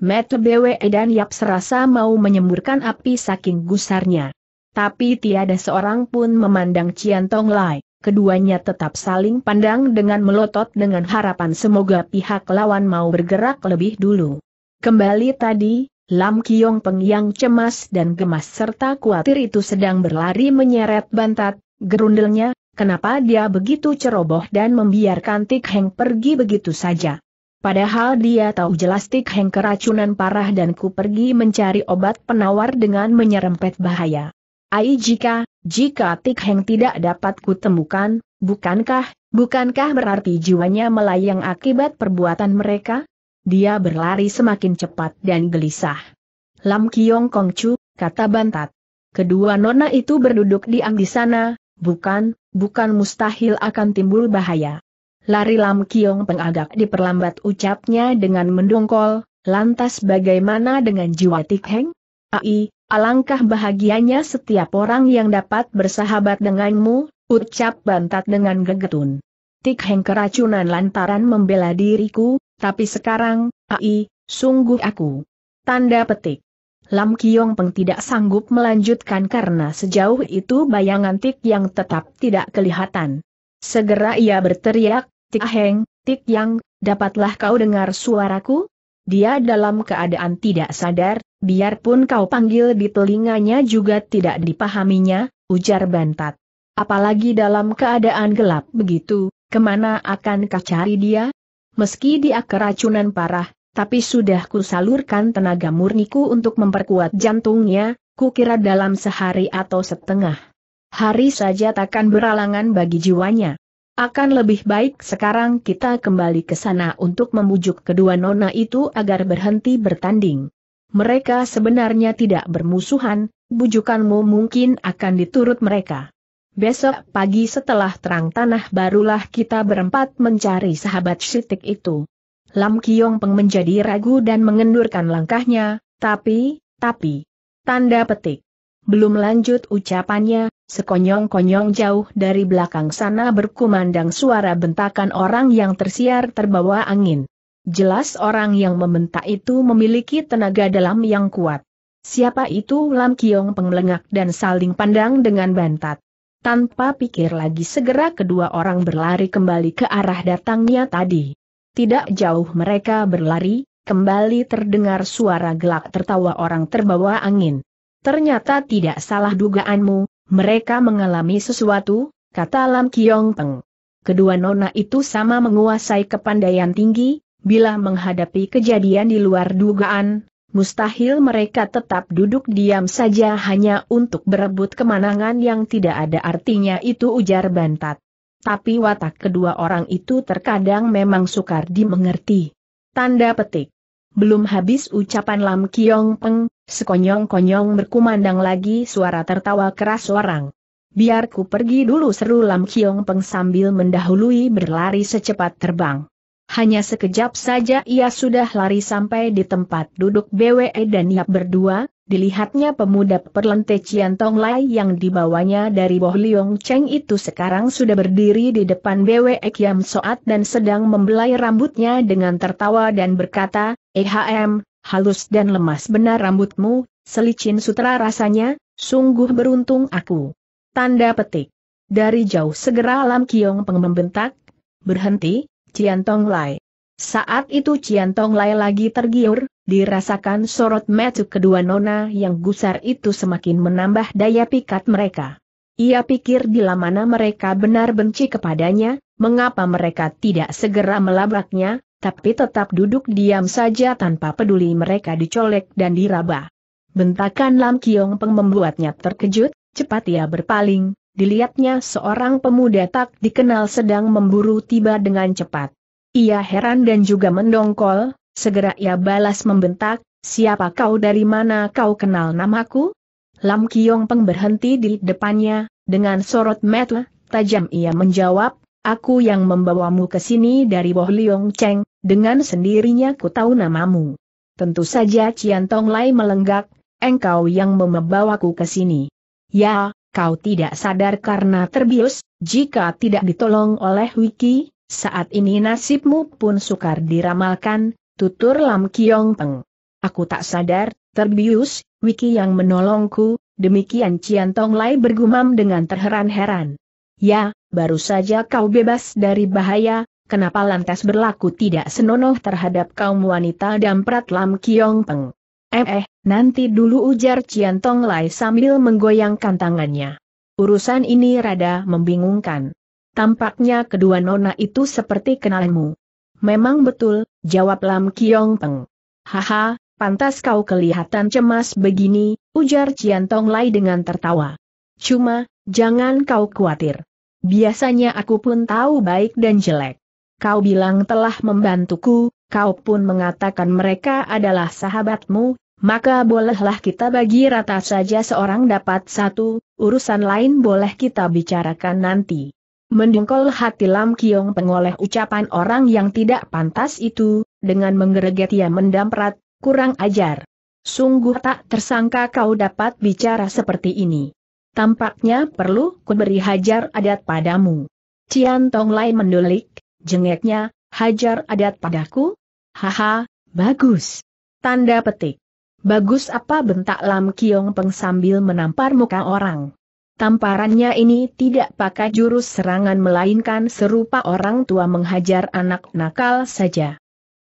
Mete Bwe dan Yap serasa mau menyemburkan api saking gusarnya. Tapi tiada seorang pun memandang Cian Tong Lai keduanya tetap saling pandang dengan melotot dengan harapan semoga pihak lawan mau bergerak lebih dulu. Kembali tadi, Lam Kiong Peng yang cemas dan gemas serta khawatir itu sedang berlari menyeret bantat, gerundelnya, kenapa dia begitu ceroboh dan membiarkan Tik Heng pergi begitu saja. Padahal dia tahu jelas Tik Heng keracunan parah dan ku pergi mencari obat penawar dengan menyerempet bahaya. Ai jika, jika Tik Heng tidak dapat kutemukan, bukankah, bukankah berarti jiwanya melayang akibat perbuatan mereka? Dia berlari semakin cepat dan gelisah. Lam Kiong Kongcu, kata Bantat. Kedua nona itu berduduk diam di sana, bukan, bukan mustahil akan timbul bahaya. Lari Lam Kiong pengagak diperlambat ucapnya dengan mendongkol, lantas bagaimana dengan jiwa Tik Heng? Ai, Alangkah bahagianya setiap orang yang dapat bersahabat denganmu, ucap Bantat dengan gegetun. Tik Heng keracunan lantaran membela diriku, tapi sekarang, ai, sungguh aku. Tanda petik. Lam Kiong Peng tidak sanggup melanjutkan karena sejauh itu bayangan Tik yang tetap tidak kelihatan. Segera ia berteriak, Tik Heng, Tik Yang, dapatlah kau dengar suaraku? Dia dalam keadaan tidak sadar, biarpun kau panggil di telinganya juga tidak dipahaminya, ujar Bantat. Apalagi dalam keadaan gelap begitu, kemana akan kau cari dia? Meski dia keracunan parah, tapi sudah kusalurkan tenaga murniku untuk memperkuat jantungnya, kukira dalam sehari atau setengah hari saja takkan beralangan bagi jiwanya. Akan lebih baik sekarang kita kembali ke sana untuk membujuk kedua nona itu agar berhenti bertanding. Mereka sebenarnya tidak bermusuhan, bujukanmu mungkin akan diturut mereka. Besok pagi setelah terang tanah barulah kita berempat mencari sahabat Sitik itu. Lam Kiong Peng menjadi ragu dan mengendurkan langkahnya, tapi, tapi, tanda petik. Belum lanjut ucapannya, sekonyong-konyong jauh dari belakang sana berkumandang suara bentakan orang yang tersiar terbawa angin. Jelas orang yang membentak itu memiliki tenaga dalam yang kuat. Siapa itu Lam Kiong pengelengak dan saling pandang dengan bantat. Tanpa pikir lagi segera kedua orang berlari kembali ke arah datangnya tadi. Tidak jauh mereka berlari, kembali terdengar suara gelak tertawa orang terbawa angin. Ternyata tidak salah dugaanmu, mereka mengalami sesuatu, kata Lam Kiong Peng. Kedua nona itu sama menguasai kepandaian tinggi, bila menghadapi kejadian di luar dugaan, mustahil mereka tetap duduk diam saja hanya untuk berebut kemenangan yang tidak ada artinya itu ujar Bantat. Tapi watak kedua orang itu terkadang memang sukar dimengerti. Tanda petik. Belum habis ucapan Lam Kiong Peng, Sekonyong-konyong berkumandang lagi suara tertawa keras orang. Biar ku pergi dulu seru Lam Kiong Peng sambil mendahului berlari secepat terbang. Hanya sekejap saja ia sudah lari sampai di tempat duduk BWE dan Yap berdua, dilihatnya pemuda perlente Cian Tong Lai yang dibawanya dari Boh Liong Cheng itu sekarang sudah berdiri di depan BWE Kiam Soat dan sedang membelai rambutnya dengan tertawa dan berkata, EHM, halus dan lemas benar rambutmu, selicin sutra rasanya, sungguh beruntung aku. Tanda petik. Dari jauh segera Lam Kiong Peng membentak, berhenti, Cian Tong Lai. Saat itu Cian Tong Lai lagi tergiur, dirasakan sorot metu kedua nona yang gusar itu semakin menambah daya pikat mereka. Ia pikir bila mana mereka benar benci kepadanya, mengapa mereka tidak segera melabraknya, tapi tetap duduk diam saja tanpa peduli mereka dicolek dan diraba. Bentakan Lam Kiong Peng membuatnya terkejut, cepat ia berpaling, dilihatnya seorang pemuda tak dikenal sedang memburu tiba dengan cepat. Ia heran dan juga mendongkol, segera ia balas membentak, siapa kau dari mana kau kenal namaku? Lam Kiong Peng berhenti di depannya, dengan sorot mata, tajam ia menjawab, Aku yang membawamu ke sini dari Boh Liong Cheng, dengan sendirinya ku tahu namamu. Tentu saja Cian Tong Lai melenggak, engkau yang membawaku ke sini. Ya, kau tidak sadar karena terbius, jika tidak ditolong oleh Wiki, saat ini nasibmu pun sukar diramalkan, tutur Lam Kiong Peng. Aku tak sadar, terbius, Wiki yang menolongku, demikian Cian Tong Lai bergumam dengan terheran-heran. Ya, baru saja kau bebas dari bahaya, kenapa lantas berlaku tidak senonoh terhadap kaum wanita damprat Lam Kiong Peng? Eh, eh, nanti dulu ujar Cian Tong Lai sambil menggoyangkan tangannya. Urusan ini rada membingungkan. Tampaknya kedua nona itu seperti kenalmu. Memang betul, jawab Lam Kiong Peng. Haha, pantas kau kelihatan cemas begini, ujar Cian Tong Lai dengan tertawa. Cuma, jangan kau khawatir. Biasanya aku pun tahu baik dan jelek. Kau bilang telah membantuku, kau pun mengatakan mereka adalah sahabatmu, maka bolehlah kita bagi rata saja seorang dapat satu, urusan lain boleh kita bicarakan nanti. Mendengkol hati Lam Kiong pengoleh ucapan orang yang tidak pantas itu, dengan menggereget ia mendamprat, kurang ajar. Sungguh tak tersangka kau dapat bicara seperti ini. Tampaknya perlu ku beri hajar adat padamu. Cian Tong Lai mendulik, jengeknya, hajar adat padaku? Haha, bagus. Tanda petik. Bagus apa bentak Lam Kiong Peng sambil menampar muka orang. Tamparannya ini tidak pakai jurus serangan melainkan serupa orang tua menghajar anak nakal saja.